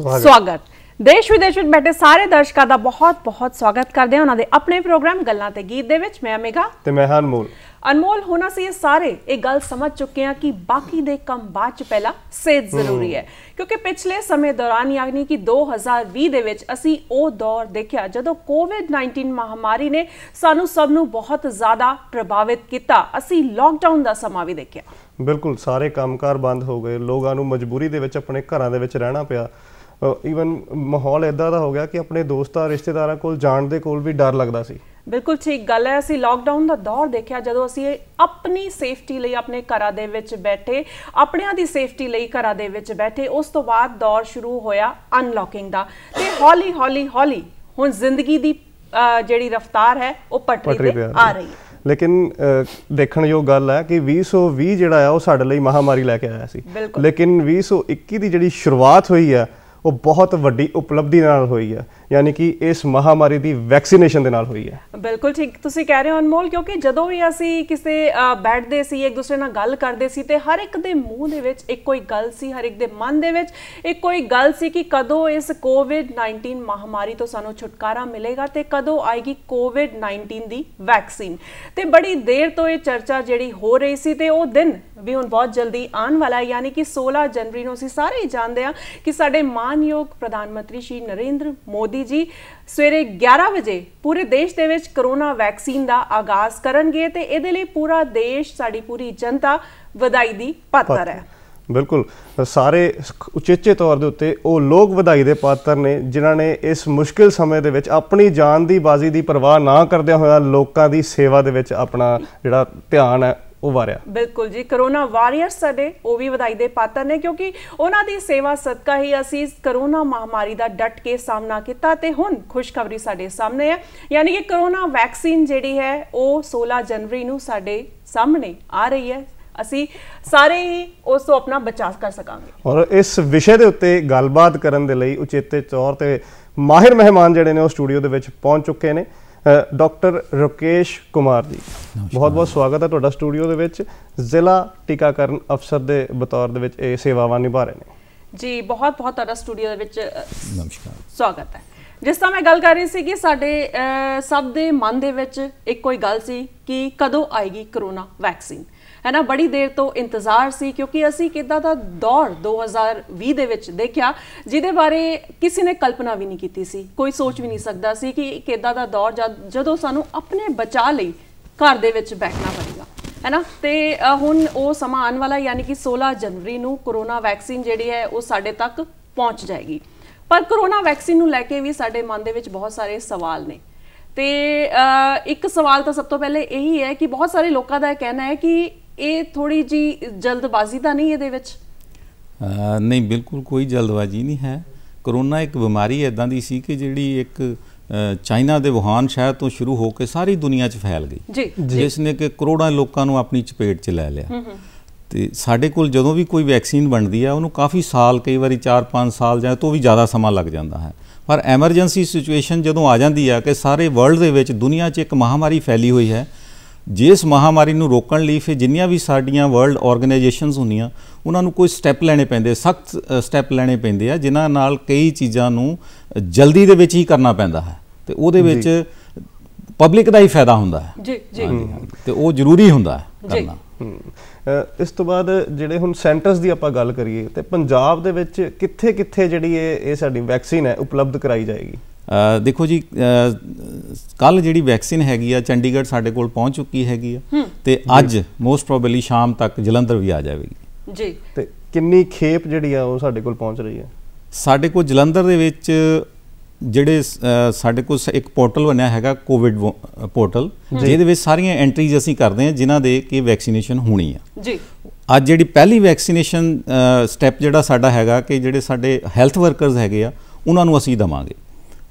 ਸਵਾਗਤ ਦੇਸ਼ ਵਿਦੇਸ਼ ਵਿੱਚ ਬੈਠੇ ਸਾਰੇ ਦਰਸ਼ਕਾਂ ਦਾ ਬਹੁਤ-ਬਹੁਤ ਸਵਾਗਤ ਕਰਦੇ ਹਾਂ ਉਹਨਾਂ ਦੇ ਆਪਣੇ ਪ੍ਰੋਗਰਾਮ ਗੱਲਾਂ ਤੇ ਗੀਤ ਦੇ ਵਿੱਚ ਮੈਂ ਅਮੇਗਾ ਤੇ ਮੈਂ ਹਾਂ ਅਨਮੋਲ ਅਨਮੋਲ ਹੋਣਾ ਸੀ ਇਹ ਸਾਰੇ ਇਹ ਗੱਲ ਸਮਝ ਚੁੱਕੇ ਆ ਕਿ ਬਾਕੀ ਦੇ ਕੰਮ ਬਾਅਦ ਚ ਪਹਿਲਾਂ ਸਿਹਤ ਜ਼ਰੂਰੀ ਹੈ ਕਿਉਂਕਿ ਪਿਛਲੇ ਸਮੇਂ ਦੌਰਾਨ ਯਾਨੀ ਕਿ 2020 ਦੇ ਵਿੱਚ ਅਸੀਂ ਉਹ ਦੌਰ ਦੇਖਿਆ ਜਦੋਂ ਕੋਵਿਡ-19 ਮਹਾਮਾਰੀ ਨੇ ਸਾਨੂੰ ਸਭ ਨੂੰ ਬਹੁਤ ਜ਼ਿਆਦਾ ਪ੍ਰਭਾਵਿਤ ਕੀਤਾ ਅਸੀਂ ਲਾਕਡਾਊਨ ਦਾ ਸਮਾਂ ਵੀ ਦੇਖਿਆ ਬਿਲਕੁਲ ਸਾਰੇ ਕੰਮਕਾਰ ਬੰਦ ਹੋ ਗਏ ਲੋਕਾਂ ਨੂੰ ਮਜਬੂਰੀ ਦੇ ਵਿੱਚ ਆਪਣੇ ਘਰਾਂ ਦੇ ਵਿੱਚ ਰਹਿਣਾ ਪਿਆ ਇਵਨ ਮਾਹੌਲ ਇਦਾਂ ਦਾ ਹੋ ਗਿਆ ਕਿ ਆਪਣੇ ਦੋਸਤਾਂ ਰਿਸ਼ਤੇਦਾਰਾਂ ਕੋਲ ਜਾਣ ਦੇ ਕੋਲ ਵੀ ਡਰ ਲੱਗਦਾ ਸੀ ਬਿਲਕੁਲ ਠੀਕ ਗੱਲ ਹੈ ਅਸੀਂ ਲਾਕਡਾਊਨ ਦਾ ਦੌਰ ਦੇਖਿਆ ਜਦੋਂ ਅਸੀਂ ਆਪਣੀ ਸੇਫਟੀ ਲਈ ਆਪਣੇ ਘਰਾਂ ਦੇ ਵਿੱਚ ਬੈਠੇ ਆਪਣਿਆਂ ਦੀ ਸੇਫਟੀ ਲਈ ਘਰਾਂ ਦੇ ਵਿੱਚ ਬੈਠੇ ਉਸ ਤੋਂ ਬਾਅਦ ਦੌਰ ਸ਼ੁਰੂ ਹੋਇਆ ਅਨਲੌਕਿੰਗ ਦਾ ਤੇ ਹੌਲੀ ਹੌਲੀ ਹੌਲੀ ਹੁਣ ਜ਼ਿੰਦਗੀ ਦੀ ਜਿਹੜੀ ਰਫ਼ਤਾਰ ਹੈ ਉਹ ਪਟਰੀ ਤੇ ਆ ਰਹੀ ਹੈ ਲੇਕਿਨ ਦੇਖਣ ਯੋਗ ਗੱਲ ਹੈ ਕਿ 2020 ਜਿਹੜਾ ਆ ਉਹ ਸਾਡੇ ਲਈ ਮਹਾਮਾਰੀ ਲੈ ਕੇ ਆਇਆ ਸੀ ਲੇਕਿਨ 2021 ਦੀ ਜਿਹੜੀ ਸ਼ੁਰੂਆਤ ਹੋਈ ਆ ਉਹ ਬਹੁਤ ਵੱਡੀ ਉਪਲਬਧੀ ਨਾਲ ਹੋਈ ਆ ਯਾਨੀ ਕਿ ਇਸ ਮਹਾਮਾਰੀ ਦੀ ਵੈਕਸੀਨੇਸ਼ਨ ਦੇ ਨਾਲ ਹੋਈ ਹੈ ਬਿਲਕੁਲ ਠੀਕ ਤੁਸੀਂ ਕਹਿ ਰਹੇ ਹੋ ਅਨਮੋਲ ਕਿਉਂਕਿ ਜਦੋਂ ਵੀ ਅਸੀਂ ਕਿਸੇ ਬੈਠਦੇ ਸੀ ਇੱਕ ਦੂਸਰੇ ਨਾਲ ਗੱਲ ਕਰਦੇ ਸੀ ਤੇ ਹਰ ਇੱਕ ਦੇ ਮੂੰਹ ਦੇ ਵਿੱਚ ਇੱਕੋ ਹੀ ਗੱਲ ਸੀ ਹਰ ਇੱਕ ਦੇ ਮਨ ਦੇ ਵਿੱਚ ਇੱਕੋ ਹੀ ਗੱਲ ਸੀ ਕਿ ਕਦੋਂ ਇਸ ਕੋਵਿਡ-19 ਮਹਾਮਾਰੀ ਤੋਂ ਸਾਨੂੰ ਛੁਟਕਾਰਾ ਮਿਲੇਗਾ ਤੇ ਕਦੋਂ ਆਏਗੀ ਕੋਵਿਡ-19 ਦੀ ਵੈਕਸੀਨ ਤੇ ਬੜੀ ਦੇਰ ਤੋਂ ਇਹ ਚਰਚਾ ਜਿਹੜੀ ਹੋ ਰਹੀ ਸੀ ਤੇ ਉਹ ਦਿਨ ਵੀ ਹੁਣ ਬਹੁਤ ਜਲਦੀ ਆਉਣ ਵਾਲਾ ਹੈ ਯਾਨੀ ਕਿ 16 ਜਨਵਰੀ ਨੂੰ ਅਸੀਂ ਸਾਰੇ ਜਾਣਦੇ ਆ ਕਿ ਸਾਡੇ ਮਾਨਯੋਗ ਪ੍ਰਧਾਨ ਮੰਤਰੀ ਸ਼੍ਰੀ ਨਰਿੰਦਰ ਮੋਦੀ ਮੋਦੀ ਜੀ ਸਵੇਰੇ 11 ਵਜੇ ਪੂਰੇ ਦੇਸ਼ ਦੇ ਵਿੱਚ ਕਰੋਨਾ ਵੈਕਸੀਨ ਦਾ ਆਗਾਜ਼ ਕਰਨਗੇ ਤੇ ਇਹਦੇ ਲਈ ਪੂਰਾ ਦੇਸ਼ ਸਾਡੀ ਪੂਰੀ ਜਨਤਾ ਵਧਾਈ ਦੀ ਪਾਤਰ ਹੈ ਬਿਲਕੁਲ ਸਾਰੇ ਉਚੇਚੇ ਤੌਰ ਦੇ ਉੱਤੇ ਉਹ ਲੋਕ ਵਧਾਈ ਦੇ ਪਾਤਰ ਨੇ ਜਿਨ੍ਹਾਂ ਨੇ ਇਸ ਮੁਸ਼ਕਿਲ ਸਮੇਂ ਦੇ ਵਿੱਚ ਆਪਣੀ ਜਾਨ ਦੀ ਬਾਜ਼ੀ ਦੀ ਪਰਵਾਹ ਨਾ ਕਰਦਿਆਂ ਹੋਇਆ ਲੋਕਾਂ ਦੀ ਸੇਵਾ ਦੇ ਵਿੱਚ ਆਪਣਾ ਜਿਹੜਾ ਧਿਆਨ ਹੈ ਉਹ ਵਾਰਿਆ ਬਿਲਕੁਲ ਜੀ ਕਰੋਨਾ ਵਾਰੀਅਰ ਸਾਡੇ ਉਹ ਵੀ ਵਧਾਈ ਦੇ ਪਾਤਰ ਨੇ ਕਿਉਂਕਿ ਉਹਨਾਂ ਦੀ ਸੇਵਾ ਸਦਕਾ ਹੀ ਅਸੀਂ ਕਰੋਨਾ ਮਹਾਮਾਰੀ ਦਾ ਡਟ ਕੇ ਸਾਹਮਣਾ ਕੀਤਾ ਤੇ ਹੁਣ ਖੁਸ਼ਖਬਰੀ ਸਾਡੇ ਸਾਹਮਣੇ ਹੈ ਯਾਨੀ ਕਿ ਕਰੋਨਾ ਵੈਕਸੀਨ ਜਿਹੜੀ ਹੈ ਉਹ 16 ਜਨਵਰੀ ਨੂੰ ਸਾਡੇ ਸਾਹਮਣੇ ਆ ਰਹੀ ਹੈ ਅਸੀਂ ਸਾਰੇ ਹੀ ਉਸ ਤੋਂ ਆਪਣਾ ਬਚਾਅ ਕਰ ਸਕਾਂਗੇ ਔਰ ਇਸ ਵਿਸ਼ੇ ਦੇ ਉੱਤੇ ਗੱਲਬਾਤ ਕਰਨ ਦੇ ਲਈ ਉਚੇਤੇ ਤੌਰ ਤੇ ਮਾਹਿਰ ਮਹਿਮਾਨ ਜਿਹੜੇ ਨੇ ਉਹ ਸਟੂਡੀਓ ਦੇ ਵਿੱਚ ਪਹੁੰਚ ਚੁੱਕੇ ਨੇ ਡਾਕਟਰ ਰੋਕੇਸ਼ ਕੁਮਾਰ ਜੀ ਬਹੁਤ ਬਹੁਤ ਸਵਾਗਤ ਹੈ ਤੁਹਾਡਾ ਸਟੂਡੀਓ ਦੇ ਵਿੱਚ ਜ਼ਿਲ੍ਹਾ ਟੀਕਾਕਰਨ ਅਫਸਰ ਦੇ ਬਤੌਰ ਦੇ ਵਿੱਚ ਇਹ ਸੇਵਾਵਾਂ ਨਿਭਾ ਰਹੇ ਨੇ ਜੀ ਬਹੁਤ ਬਹੁਤ ਤੁਹਾਡਾ ਸਟੂਡੀਓ ਦੇ ਵਿੱਚ ਨਮਸਕਾਰ ਸਵਾਗਤ ਹੈ ਜਿਸ ਤਰ੍ਹਾਂ ਮੈਂ ਗੱਲ ਕਰ ਰਹੀ ਸੀ ਕਿ ਸਾਡੇ ਸਭ ਦੇ ਮਨ ਦੇ ਵਿੱਚ ਇੱਕੋ ਹੀ ਗੱਲ ਸੀ ਕਿ ਕਦੋਂ ਆਏਗੀ ਕਰੋਨਾ ਵੈਕਸੀਨ ਹੈ ਨਾ ਬੜੀ ਦੇਰ ਤੋਂ ਇੰਤਜ਼ਾਰ ਸੀ ਕਿਉਂਕਿ ਅਸੀਂ ਕਿਦਾਂ ਦਾ ਦੌਰ 2020 ਦੇ ਵਿੱਚ ਦੇਖਿਆ ਜਿਹਦੇ ਬਾਰੇ ਕਿਸੇ ਨੇ ਕਲਪਨਾ ਵੀ ਨਹੀਂ ਕੀਤੀ ਸੀ ਕੋਈ ਸੋਚ ਵੀ ਨਹੀਂ ਸਕਦਾ ਸੀ ਕਿ ਕਿਦਾਂ ਦਾ ਦੌਰ ਜਦੋਂ ਸਾਨੂੰ ਆਪਣੇ ਬਚਾ ਲਈ ਘਰ ਦੇ ਵਿੱਚ ਬੈਠਣਾ ਪਵੇਗਾ ਨਾ ਤੇ ਹੁਣ ਉਹ ਸਮਾਂ ਆਉਣ ਵਾਲਾ ਯਾਨੀ ਕਿ 16 ਜਨਵਰੀ ਨੂੰ ਕੋਰੋਨਾ ਵੈਕਸੀਨ ਜਿਹੜੀ ਹੈ ਉਹ ਸਾਡੇ ਤੱਕ ਪਹੁੰਚ ਜਾਏਗੀ ਪਰ ਕੋਰੋਨਾ ਵੈਕਸੀਨ ਨੂੰ ਲੈ ਕੇ ਵੀ ਸਾਡੇ ਮਨ ਦੇ ਵਿੱਚ ਬਹੁਤ ਸਾਰੇ ਸਵਾਲ ਨੇ ਤੇ ਇੱਕ ਸਵਾਲ ਤਾਂ ਸਭ ਤੋਂ ਪਹਿਲੇ ਇਹੀ ਹੈ ਕਿ ਬਹੁਤ ਸਾਰੇ ਲੋਕਾਂ ਦਾ ਇਹ ਕਹਿਣਾ ਹੈ ਕਿ ਇਹ ਥੋੜੀ ਜੀ ਜਲਦਬਾਜ਼ੀ ਤਾਂ ਨਹੀਂ ਇਹਦੇ ਵਿੱਚ ਨਹੀਂ ਬਿਲਕੁਲ ਕੋਈ ਜਲਦਬਾਜ਼ੀ ਨਹੀਂ ਹੈ ਕਰੋਨਾ ਇੱਕ ਬਿਮਾਰੀ ਐਦਾਂ ਦੀ ਸੀ ਕਿ ਜਿਹੜੀ ਇੱਕ ਚਾਈਨਾ ਦੇ ਵੁਹਾਨ ਸ਼ਹਿਰ ਤੋਂ ਸ਼ੁਰੂ ਹੋ ਕੇ ਸਾਰੀ ਦੁਨੀਆ 'ਚ ਫੈਲ ਗਈ ਜਿਸ ਨੇ ਕਿ ਕਰੋੜਾਂ ਲੋਕਾਂ ਨੂੰ ਆਪਣੀ ਚਪੇਟ 'ਚ ਲੈ ਲਿਆ ਤੇ ਸਾਡੇ ਕੋਲ ਜਦੋਂ ਵੀ ਕੋਈ ਵੈਕਸੀਨ ਬਣਦੀ ਆ ਉਹਨੂੰ ਕਾਫੀ ਸਾਲ ਕਈ ਵਾਰੀ 4-5 ਸਾਲ ਜਾਂ ਤੋਂ ਵੀ ਜ਼ਿਆਦਾ ਸਮਾਂ ਲੱਗ ਜਾਂਦਾ ਹੈ ਪਰ ਐਮਰਜੈਂਸੀ ਸਿਚੁਏਸ਼ਨ ਜਦੋਂ ਆ ਜਾਂਦੀ ਆ ਕਿ ਸਾਰੇ ਵਰਲਡ ਦੇ ਵਿੱਚ ਦੁਨੀਆ 'ਚ ਇੱਕ ਮਹਾਮਾਰੀ ਫੈਲੀ ਹੋਈ ਹੈ ਜਿਸ ਮਹਾਮਾਰੀ ਨੂੰ ਰੋਕਣ ਲਈ ਫਿਰ ਜਿੰਨੀਆਂ ਵੀ ਸਾਡੀਆਂ ਵਰਲਡ ਆਰਗੇਨਾਈਜੇਸ਼ਨਸ ਹੁੰਦੀਆਂ ਉਹਨਾਂ ਨੂੰ ਕੋਈ ਸਟੈਪ ਲੈਣੇ ਪੈਂਦੇ ਸਖਤ ਸਟੈਪ ਲੈਣੇ ਪੈਂਦੇ ਆ ਜਿਨ੍ਹਾਂ ਨਾਲ ਕਈ ਚੀਜ਼ਾਂ ਨੂੰ ਜਲਦੀ ਦੇ ਵਿੱਚ ਹੀ ਕਰਨਾ ਪੈਂਦਾ ਹੈ ਤੇ ਉਹਦੇ ਵਿੱਚ ਪਬਲਿਕ ਦਾ ਹੀ ਫਾਇਦਾ ਹੁੰਦਾ ਹੈ ਜੀ ਜੀ ਤੇ ਉਹ ਜ਼ਰੂਰੀ ਹੁੰਦਾ ਹੈ ਕਰਨਾ ਇਸ ਤੋਂ ਬਾਅਦ ਜਿਹੜੇ ਹੁਣ ਸੈਂਟਰਸ ਦੀ ਆਪਾਂ ਗੱਲ ਕਰੀਏ ਤੇ ਪੰਜਾਬ ਦੇ ਵਿੱਚ ਕਿੱਥੇ ਕਿੱਥੇ ਜਿਹੜੀ ਇਹ ਸਾਡੀ ਵੈਕਸੀਨ ਹੈ ਉਪਲਬਧ ਕਰਾਈ ਜਾਏਗੀ ਦੇਖੋ ਜੀ ਕੱਲ ਜਿਹੜੀ ਵੈਕਸੀਨ ਹੈਗੀ ਆ ਚੰਡੀਗੜ੍ਹ ਸਾਡੇ ਕੋਲ ਪਹੁੰਚ ਚੁੱਕੀ ਹੈਗੀ ਆ ਤੇ ਅੱਜ ਮੋਸਟ ਪ੍ਰੋਬਬਲੀ ਸ਼ਾਮ ਤੱਕ ਜਲੰਧਰ ਵੀ ਆ ਜਾਵੇਗੀ ਜੀ ਤੇ ਕਿੰਨੀ ਖੇਪ ਜਿਹੜੀ ਆ ਉਹ ਸਾਡੇ ਕੋਲ ਪਹੁੰਚ ਰਹੀ ਹੈ ਸਾਡੇ ਕੋਲ ਜਲੰਧਰ ਦੇ ਵਿੱਚ ਜਿਹੜੇ ਸਾਡੇ ਕੋਲ ਇੱਕ ਪੋਰਟਲ ਬਣਿਆ ਹੈਗਾ ਕੋਵਿਡ ਪੋਰਟਲ ਜਿਹਦੇ ਵਿੱਚ ਸਾਰੀਆਂ ਐਂਟਰੀਜ਼ ਅਸੀਂ ਕਰਦੇ ਹਾਂ ਜਿਨ੍ਹਾਂ ਦੇ ਕਿ ਵੈਕਸੀਨੇਸ਼ਨ ਹੋਣੀ ਆ ਜੀ ਅੱਜ ਜਿਹੜੀ ਪਹਿਲੀ ਵੈਕਸੀਨੇਸ਼ਨ ਸਟੈਪ ਜਿਹੜਾ ਸਾਡਾ ਹੈਗਾ ਕਿ ਜਿਹੜੇ ਸਾਡੇ ਹੈਲਥ ਵਰਕਰਸ ਹੈਗੇ ਆ ਉਹਨਾਂ ਨੂੰ ਅਸੀਂ ਦਵਾਂਗੇ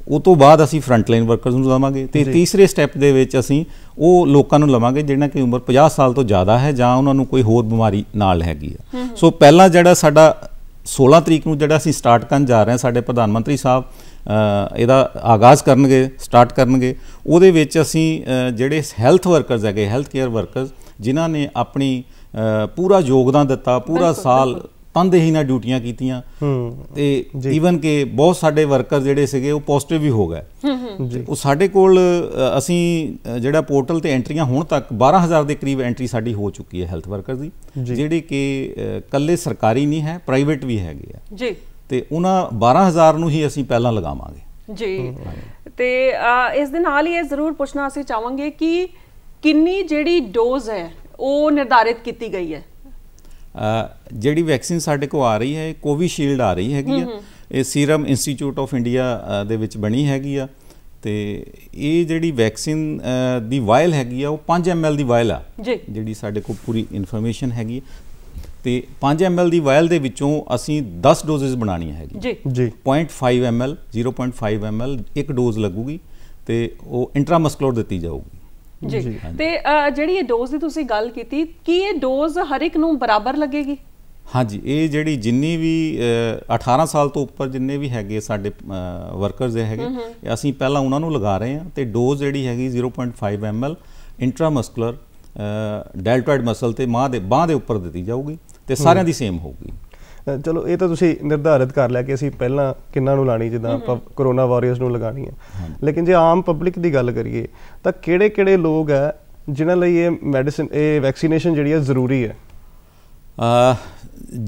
ਉਹ ਤੋਂ ਬਾਅਦ ਅਸੀਂ ਫਰੰਟ ਲਾਈਨ ਵਰਕਰਸ ਨੂੰ ਲਵਾਂਗੇ ਤੇ ਤੀਸਰੇ ਸਟੈਪ ਦੇ ਵਿੱਚ ਅਸੀਂ ਉਹ ਲੋਕਾਂ ਨੂੰ ਲਵਾਂਗੇ ਜਿਹਨਾਂ ਦੀ ਉਮਰ 50 ਸਾਲ ਤੋਂ ਜ਼ਿਆਦਾ ਹੈ ਜਾਂ ਉਹਨਾਂ ਨੂੰ ਕੋਈ ਹੋਰ ਬਿਮਾਰੀ ਨਾਲ ਹੈਗੀ ਆ ਸੋ ਪਹਿਲਾਂ ਜਿਹੜਾ ਸਾਡਾ 16 ਤਰੀਕ ਨੂੰ ਜਿਹੜਾ ਅਸੀਂ ਸਟਾਰਟ ਕਰਨ ਜਾ ਰਹੇ ਹਾਂ ਸਾਡੇ ਪ੍ਰਧਾਨ ਮੰਤਰੀ ਸਾਹਿਬ ਇਹਦਾ ਆਗਾਜ਼ ਕਰਨਗੇ ਸਟਾਰਟ ਕਰਨਗੇ ਉਹਦੇ ਵਿੱਚ ਅਸੀਂ ਜਿਹੜੇ ਹੈਲਥ ਵਰਕਰਸ ਹੈਗੇ ਹੈਲਥ ਕੇਅਰ ਵਰਕਰਸ ਜਿਨ੍ਹਾਂ ਨੇ ਆਪਣੀ ਪੂਰਾ ਯੋਗਦਾਨ ਦਿੱਤਾ ਪੂਰਾ ਸਾਲ ਹੀ ਨਾਲ ਡਿਊਟੀਆਂ ਕੀਤੀਆਂ ਤੇ ਈਵਨ ਕਿ ਬਹੁਤ ਸਾਡੇ ਵਰਕਰ ਜਿਹੜੇ ਸੀਗੇ ਉਹ ਪੋਜ਼ਿਟਿਵ ਵੀ ਹੋ ਗਏ ਉਹ ਸਾਡੇ ਕੋਲ ਅਸੀਂ ਜਿਹੜਾ ਪੋਰਟਲ ਤੇ ਐਂਟਰੀਆਂ ਹੁਣ ਤੱਕ 12000 ਦੇ ਕਰੀਬ ਐਂਟਰੀ ਸਾਡੀ ਹੋ ਚੁੱਕੀ ਹੈ ਹੈਲਥ ਵਰਕਰ ਦੀ ਜਿਹੜੇ ਕਿ ਕੱਲੇ ਸਰਕਾਰੀ ਨਹੀਂ ਹੈ ਪ੍ਰਾਈਵੇਟ ਵੀ ਹੈਗੇ ਆ ਜੀ ਤੇ ਉਹਨਾਂ 12000 ਨੂੰ ਹੀ ਅਸੀਂ ਪਹਿਲਾਂ ਲਗਾਵਾਂਗੇ ਜੀ ਤੇ ਇਸ ਦੇ ਨਾਲ ਹੀ ਇਹ ਜ਼ਰੂਰ ਪੁੱਛਣਾ ਅਸੀਂ ਚਾਹਾਂਗੇ ਕਿ ਕਿੰਨੀ ਜਿਹੜੀ ਡੋਜ਼ ਹੈ ਉਹ ਨਿਰਧਾਰਿਤ ਕੀਤੀ ਗਈ ਹੈ ਜਿਹੜੀ ਵੈਕਸੀਨ ਸਾਡੇ ਕੋ ਆ ਰਹੀ ਹੈ ਕੋਵਿਸ਼ੀਲਡ ਆ ਰਹੀ ਹੈਗੀ ਆ ਇਹ ਸੀਰਮ ਇੰਸਟੀਚਿਊਟ ਆਫ ਇੰਡੀਆ ਦੇ ਵਿੱਚ ਬਣੀ ਹੈਗੀ ਆ ਤੇ ਇਹ ਜਿਹੜੀ ਵੈਕਸੀਨ ਦੀ ਵਾਇਲ ਹੈਗੀ ਆ ਉਹ 5 ml ਦੀ ਵਾਇਲ ਆ ਜਿਹੜੀ ਸਾਡੇ ਕੋਲ ਪੂਰੀ ਇਨਫੋਰਮੇਸ਼ਨ ਹੈਗੀ ਤੇ 5 ml ਦੀ ਵਾਇਲ ਦੇ ਵਿੱਚੋਂ ਅਸੀਂ 10 ਡੋਜ਼ਸ ਬਣਾਣੀਆਂ ਹੈਗੀ ਜੀ 0.5 ml 0.5 ml ਇੱਕ ਡੋਜ਼ ਲੱਗੂਗੀ ਤੇ ਉਹ ਇੰਟਰਾਮਸਕੂਲਰ ਦਿੱਤੀ ਜਾਊਗੀ ਜੀ ਤੇ ਜਿਹੜੀ ਇਹ ਡੋਜ਼ ਦੀ ਤੁਸੀਂ ਗੱਲ ਕੀਤੀ ਕੀ ਇਹ ਡੋਜ਼ ਹਰ ਇੱਕ ਨੂੰ ਬਰਾਬਰ ਲੱਗੇਗੀ ਹਾਂਜੀ ਇਹ ਜਿਹੜੀ ਜਿੰਨੀ ਵੀ 18 ਸਾਲ ਤੋਂ ਉੱਪਰ ਜਿੰਨੇ ਵੀ ਹੈਗੇ ਸਾਡੇ ਵਰਕਰਸ ਹੈਗੇ ਅਸੀਂ ਪਹਿਲਾਂ ਉਹਨਾਂ ਨੂੰ ਲਗਾ ਰਹੇ ਹਾਂ ਤੇ ਡੋਜ਼ ਜਿਹੜੀ ਹੈਗੀ 0.5 ml ਇੰਟਰਾਮਸਕੂਲਰ ਡੈਲਟੋਇਡ ਮਸਲ ਤੇ ਮਾਂ ਦੇ ਬਾਹ ਦੇ ਉੱਪਰ ਦਿੱਤੀ ਜਾਊਗੀ ਤੇ ਸਾਰਿਆਂ ਦੀ ਸੇਮ ਹੋਊਗੀ ਚਲੋ ਇਹ ਤਾਂ ਤੁਸੀਂ ਨਿਰਧਾਰਿਤ ਕਰ ਲਿਆ ਕਿ ਅਸੀਂ ਪਹਿਲਾਂ ਕਿੰਨਾਂ ਨੂੰ ਲਾਣੀ ਜਿੱਦਾਂ ਆਪਾਂ ਕਰੋਨਾ ਵਾਰੀਅਰਸ ਨੂੰ ਲਗਾਣੀ ਹੈ ਲੇਕਿਨ ਜੇ ਆਮ ਪਬਲਿਕ ਦੀ ਗੱਲ ਕਰੀਏ ਤਾਂ ਕਿਹੜੇ-ਕਿਹੜੇ ਲੋਕ ਹੈ ਜਿਨ੍ਹਾਂ ਲਈ ਇਹ ਮੈਡੀਸਿਨ ਇਹ ਵੈਕਸੀਨੇਸ਼ਨ ਜਿਹੜੀ ਹੈ ਜ਼ਰੂਰੀ ਹੈ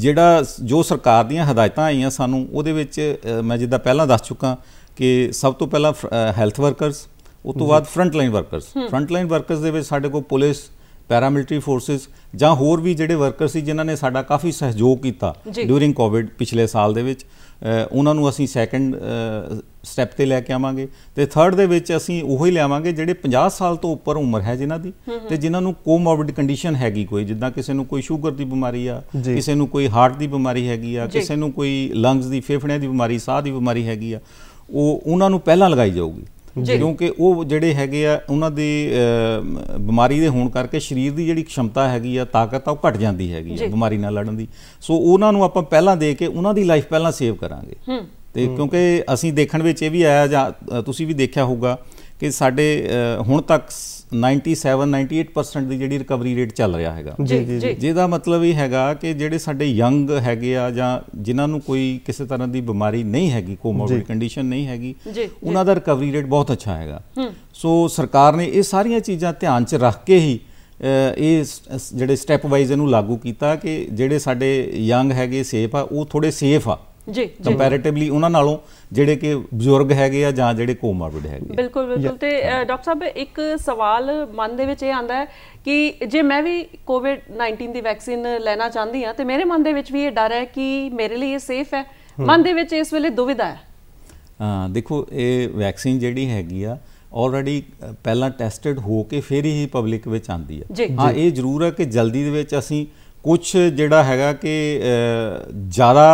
ਜਿਹੜਾ ਜੋ ਸਰਕਾਰ ਦੀਆਂ ਹਦਾਇਤਾਂ ਆਈਆਂ ਸਾਨੂੰ ਉਹਦੇ ਵਿੱਚ ਮੈਂ ਜਿੱਦਾਂ ਪਹਿਲਾਂ ਦੱਸ ਚੁੱਕਾ ਕਿ ਸਭ ਤੋਂ ਪਹਿਲਾਂ ਹੈਲਥ ਵਰਕਰਸ ਉਸ ਤੋਂ ਬਾਅਦ front line workers front line workers ਦੇ ਵਿੱਚ ਸਾਡੇ ਕੋਲ ਪੁਲਿਸ ਪੈਰਾਮਿਲਟਰੀ ਫੋਰਸਸ ਜਾਂ ਹੋਰ ਵੀ ਜਿਹੜੇ ਵਰਕਰ ਸੀ ਜਿਨ੍ਹਾਂ ਨੇ ਸਾਡਾ ਕਾਫੀ ਸਹਿਯੋਗ ਕੀਤਾ ਡਿਊਰਿੰਗ ਕੋਵਿਡ ਪਿਛਲੇ ਸਾਲ ਦੇ ਵਿੱਚ ਉਹਨਾਂ ਨੂੰ ਅਸੀਂ ਸੈਕੰਡ ਸਟੈਪ ਤੇ ਲੈ ਕੇ ਆਵਾਂਗੇ ਤੇ ਥਰਡ ਦੇ ਵਿੱਚ ਅਸੀਂ ਉਹੀ ਲਿਆਵਾਂਗੇ ਜਿਹੜੇ 50 ਸਾਲ ਤੋਂ ਉੱਪਰ ਉਮਰ ਹੈ ਜਿਨ੍ਹਾਂ ਦੀ ਤੇ ਜਿਨ੍ਹਾਂ ਨੂੰ ਕੋਮੋਰਬਿਡ ਕੰਡੀਸ਼ਨ ਹੈਗੀ ਕੋਈ ਜਿੱਦਾਂ ਕਿਸੇ ਨੂੰ ਕੋਈ ਸ਼ੂਗਰ ਦੀ ਬਿਮਾਰੀ ਆ ਕਿਸੇ ਨੂੰ ਕੋਈ ਹਾਰਟ ਦੀ ਬਿਮਾਰੀ ਹੈਗੀ ਆ ਕਿਸੇ ਨੂੰ ਕੋਈ ਲੰਗਸ ਦੀ ਫੇਫੜਿਆਂ ਦੀ ਬਿਮਾਰੀ ਸਾਹ ਦੀ ਬਿਮਾਰੀ ਹੈਗੀ ਆ ਉਹ ਉਹਨਾਂ ਨੂੰ ਪਹਿਲਾਂ ਲਗਾਈ ਜਾਊਗੀ ਕਿਉਂਕਿ ਉਹ ਜਿਹੜੇ ਹੈਗੇ ਆ ਉਹਨਾਂ ਦੇ ਬਿਮਾਰੀ ਦੇ ਹੋਣ ਕਰਕੇ ਸਰੀਰ ਦੀ ਜਿਹੜੀ ਖਸ਼ਮਤਾ ਹੈਗੀ ਆ ਤਾਕਤ ਆ ਉਹ ਘਟ ਜਾਂਦੀ ਹੈਗੀ ਆ ਬਿਮਾਰੀ ਨਾਲ ਲੜਨ ਦੀ ਸੋ ਉਹਨਾਂ ਨੂੰ ਆਪਾਂ ਪਹਿਲਾਂ ਦੇ ਕੇ ਉਹਨਾਂ ਦੀ ਲਾਈਫ ਪਹਿਲਾਂ ਸੇਵ ਕਰਾਂਗੇ ਤੇ ਕਿਉਂਕਿ ਅਸੀਂ ਦੇਖਣ ਵਿੱਚ ਇਹ ਵੀ ਆਇਆ ਜਾਂ ਤੁਸੀਂ ਵੀ ਦੇਖਿਆ ਹੋਊਗਾ ਕਿ ਸਾਡੇ ਹੁਣ ਤੱਕ 97 98% ਦੀ ਜਿਹੜੀ ਰਿਕਵਰੀ ਰੇਟ ਚੱਲ ਰਿਹਾ ਹੈਗਾ ਜਿਹਦਾ ਮਤਲਬ ਇਹ ਹੈਗਾ ਕਿ ਜਿਹੜੇ ਸਾਡੇ ਯੰਗ ਹੈਗੇ ਆ ਜਾਂ ਜਿਨ੍ਹਾਂ ਨੂੰ ਕੋਈ ਕਿਸੇ ਤਰ੍ਹਾਂ ਦੀ ਬਿਮਾਰੀ ਨਹੀਂ ਹੈਗੀ ਕੋਮੋਰਬਿਡ ਕੰਡੀਸ਼ਨ ਨਹੀਂ ਹੈਗੀ ਉਹਨਾਂ ਦਾ ਰਿਕਵਰੀ ਰੇਟ ਬਹੁਤ ਅੱਛਾ ਹੈਗਾ ਸੋ ਸਰਕਾਰ ਨੇ ਇਹ ਸਾਰੀਆਂ ਚੀਜ਼ਾਂ ਧਿਆਨ 'ਚ ਰੱਖ ਕੇ ਹੀ ਇਹ ਜਿਹੜੇ ਸਟੈਪ ਵਾਈਜ਼ ਇਹਨੂੰ ਲਾਗੂ ਕੀਤਾ ਕਿ ਜਿਹੜੇ ਸਾਡੇ ਯੰਗ ਹੈਗੇ ਸੇਫ ਆ ਉਹ ਥੋੜੇ ਸੇਫ ਆ ਜੀ ਕੰਪੈਰੀਟਿਵਲੀ ਉਹਨਾਂ ਨਾਲੋਂ ਜਿਹੜੇ ਕਿ ਬਜ਼ੁਰਗ ਹੈਗੇ ਆ ਜਾਂ ਜਿਹੜੇ ਕੋਮਾਰਬਿਡ ਹੈਗੇ ਬਿਲਕੁਲ ਬਿਲਕੁਲ ਤੇ ਡਾਕਟਰ ਸਾਹਿਬ ਇੱਕ ਸਵਾਲ ਮਨ ਦੇ ਵਿੱਚ ਇਹ ਆਂਦਾ ਹੈ ਕਿ ਜੇ ਮੈਂ ਵੀ ਕੋਵਿਡ 19 ਦੀ ਵੈਕਸੀਨ ਲੈਣਾ ਚਾਹੁੰਦੀ ਆ ਤੇ ਮੇਰੇ ਮਨ ਦੇ ਵਿੱਚ ਵੀ ਇਹ ਡਰ ਹੈ ਕਿ ਮੇਰੇ ਲਈ ਇਹ ਸੇਫ ਹੈ ਮਨ ਦੇ ਵਿੱਚ ਇਸ ਵੇਲੇ ਦੁਵਿਧਾ ਹੈ ਹਾਂ ਦੇਖੋ ਇਹ ਵੈਕਸੀਨ ਜਿਹੜੀ ਹੈਗੀ ਆ ਆਲਰੇਡੀ ਪਹਿਲਾਂ ਟੈਸਟਡ ਹੋ ਕੇ ਫਿਰ ਹੀ ਪਬਲਿਕ ਵਿੱਚ ਆਂਦੀ ਆ ਹਾਂ ਇਹ ਜ਼ਰੂਰ ਹੈ ਕਿ ਜਲਦੀ ਦੇ ਵਿੱਚ ਅਸੀਂ ਕੁਝ ਜਿਹੜਾ ਹੈਗਾ ਕਿ ਜ਼ਿਆਦਾ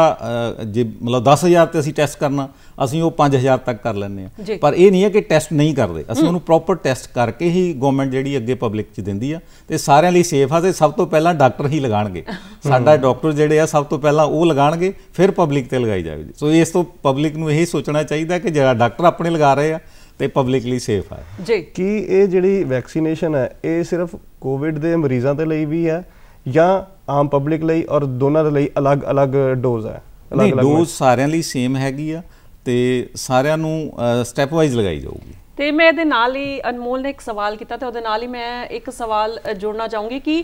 ਜੇ ਮਤਲਬ 10000 ਤੇ ਅਸੀਂ ਟੈਸਟ ਕਰਨਾ ਅਸੀਂ ਉਹ 5000 ਤੱਕ ਕਰ ਲੈਂਦੇ ਆ ਪਰ ਇਹ ਨਹੀਂ ਹੈ ਕਿ ਟੈਸਟ ਨਹੀਂ ਕਰਦੇ ਅਸੀਂ ਉਹਨੂੰ ਪ੍ਰੋਪਰ ਟੈਸਟ ਕਰਕੇ ਹੀ ਗਵਰਨਮੈਂਟ ਜਿਹੜੀ ਅੱਗੇ ਪਬਲਿਕ 'ਚ ਦਿੰਦੀ ਆ ਤੇ ਸਾਰਿਆਂ ਲਈ ਸੇਫ ਆ ਤੇ ਸਭ ਤੋਂ ਪਹਿਲਾਂ ਡਾਕਟਰ ਹੀ ਲਗਾਣਗੇ ਸਾਡਾ ਡਾਕਟਰ ਜਿਹੜੇ ਆ ਸਭ ਤੋਂ ਪਹਿਲਾਂ ਉਹ ਲਗਾਣਗੇ ਫਿਰ ਪਬਲਿਕ ਤੇ ਲਗਾਈ ਜਾਵੇਗੀ ਸੋ ਇਸ ਤੋਂ ਪਬਲਿਕ ਨੂੰ ਇਹ ਸੋਚਣਾ ਚਾਹੀਦਾ ਕਿ ਜਿਹੜਾ ਡਾਕਟਰ ਆਪਣੇ ਲਗਾ ਰਹੇ ਆ ਤੇ ਪਬਲਿਕਲੀ ਸੇਫ ਆ ਜੀ ਕੀ ਇਹ ਜਿਹੜੀ ਵੈਕਸੀਨੇਸ਼ਨ ਹੈ ਇਹ ਸਿਰਫ ਕੋਵਿਡ ਦੇ ਮਰੀਜ਼ਾਂ ਦੇ ਲਈ ਵੀ ਹੈ ਜਾਂ ਆਮ ਪਬਲਿਕ ਲਈ ਔਰ ਦੋਨਾਂ ਦੇ ਲਈ ਅਲੱਗ-ਅਲੱਗ ਡੋਜ਼ ਹੈ ਨਹੀਂ ਡੋਜ਼ ਸਾਰਿਆਂ ਲਈ ਸੇਮ ਹੈਗੀ ਆ ਤੇ ਸਾਰਿਆਂ ਨੂੰ ਸਟੈਪ ਵਾਈਜ਼ ਲਗਾਈ ਜਾਊਗੀ ਤੇ ਮੈਂ ਇਹਦੇ ਨਾਲ ਹੀ ਅਨਮੋਲ ਨੇ ਇੱਕ ਸਵਾਲ ਕੀਤਾ ਤੇ ਉਹਦੇ ਨਾਲ ਹੀ ਮੈਂ ਇੱਕ ਸਵਾਲ ਜੋੜਨਾ ਚਾਹੂੰਗੀ ਕਿ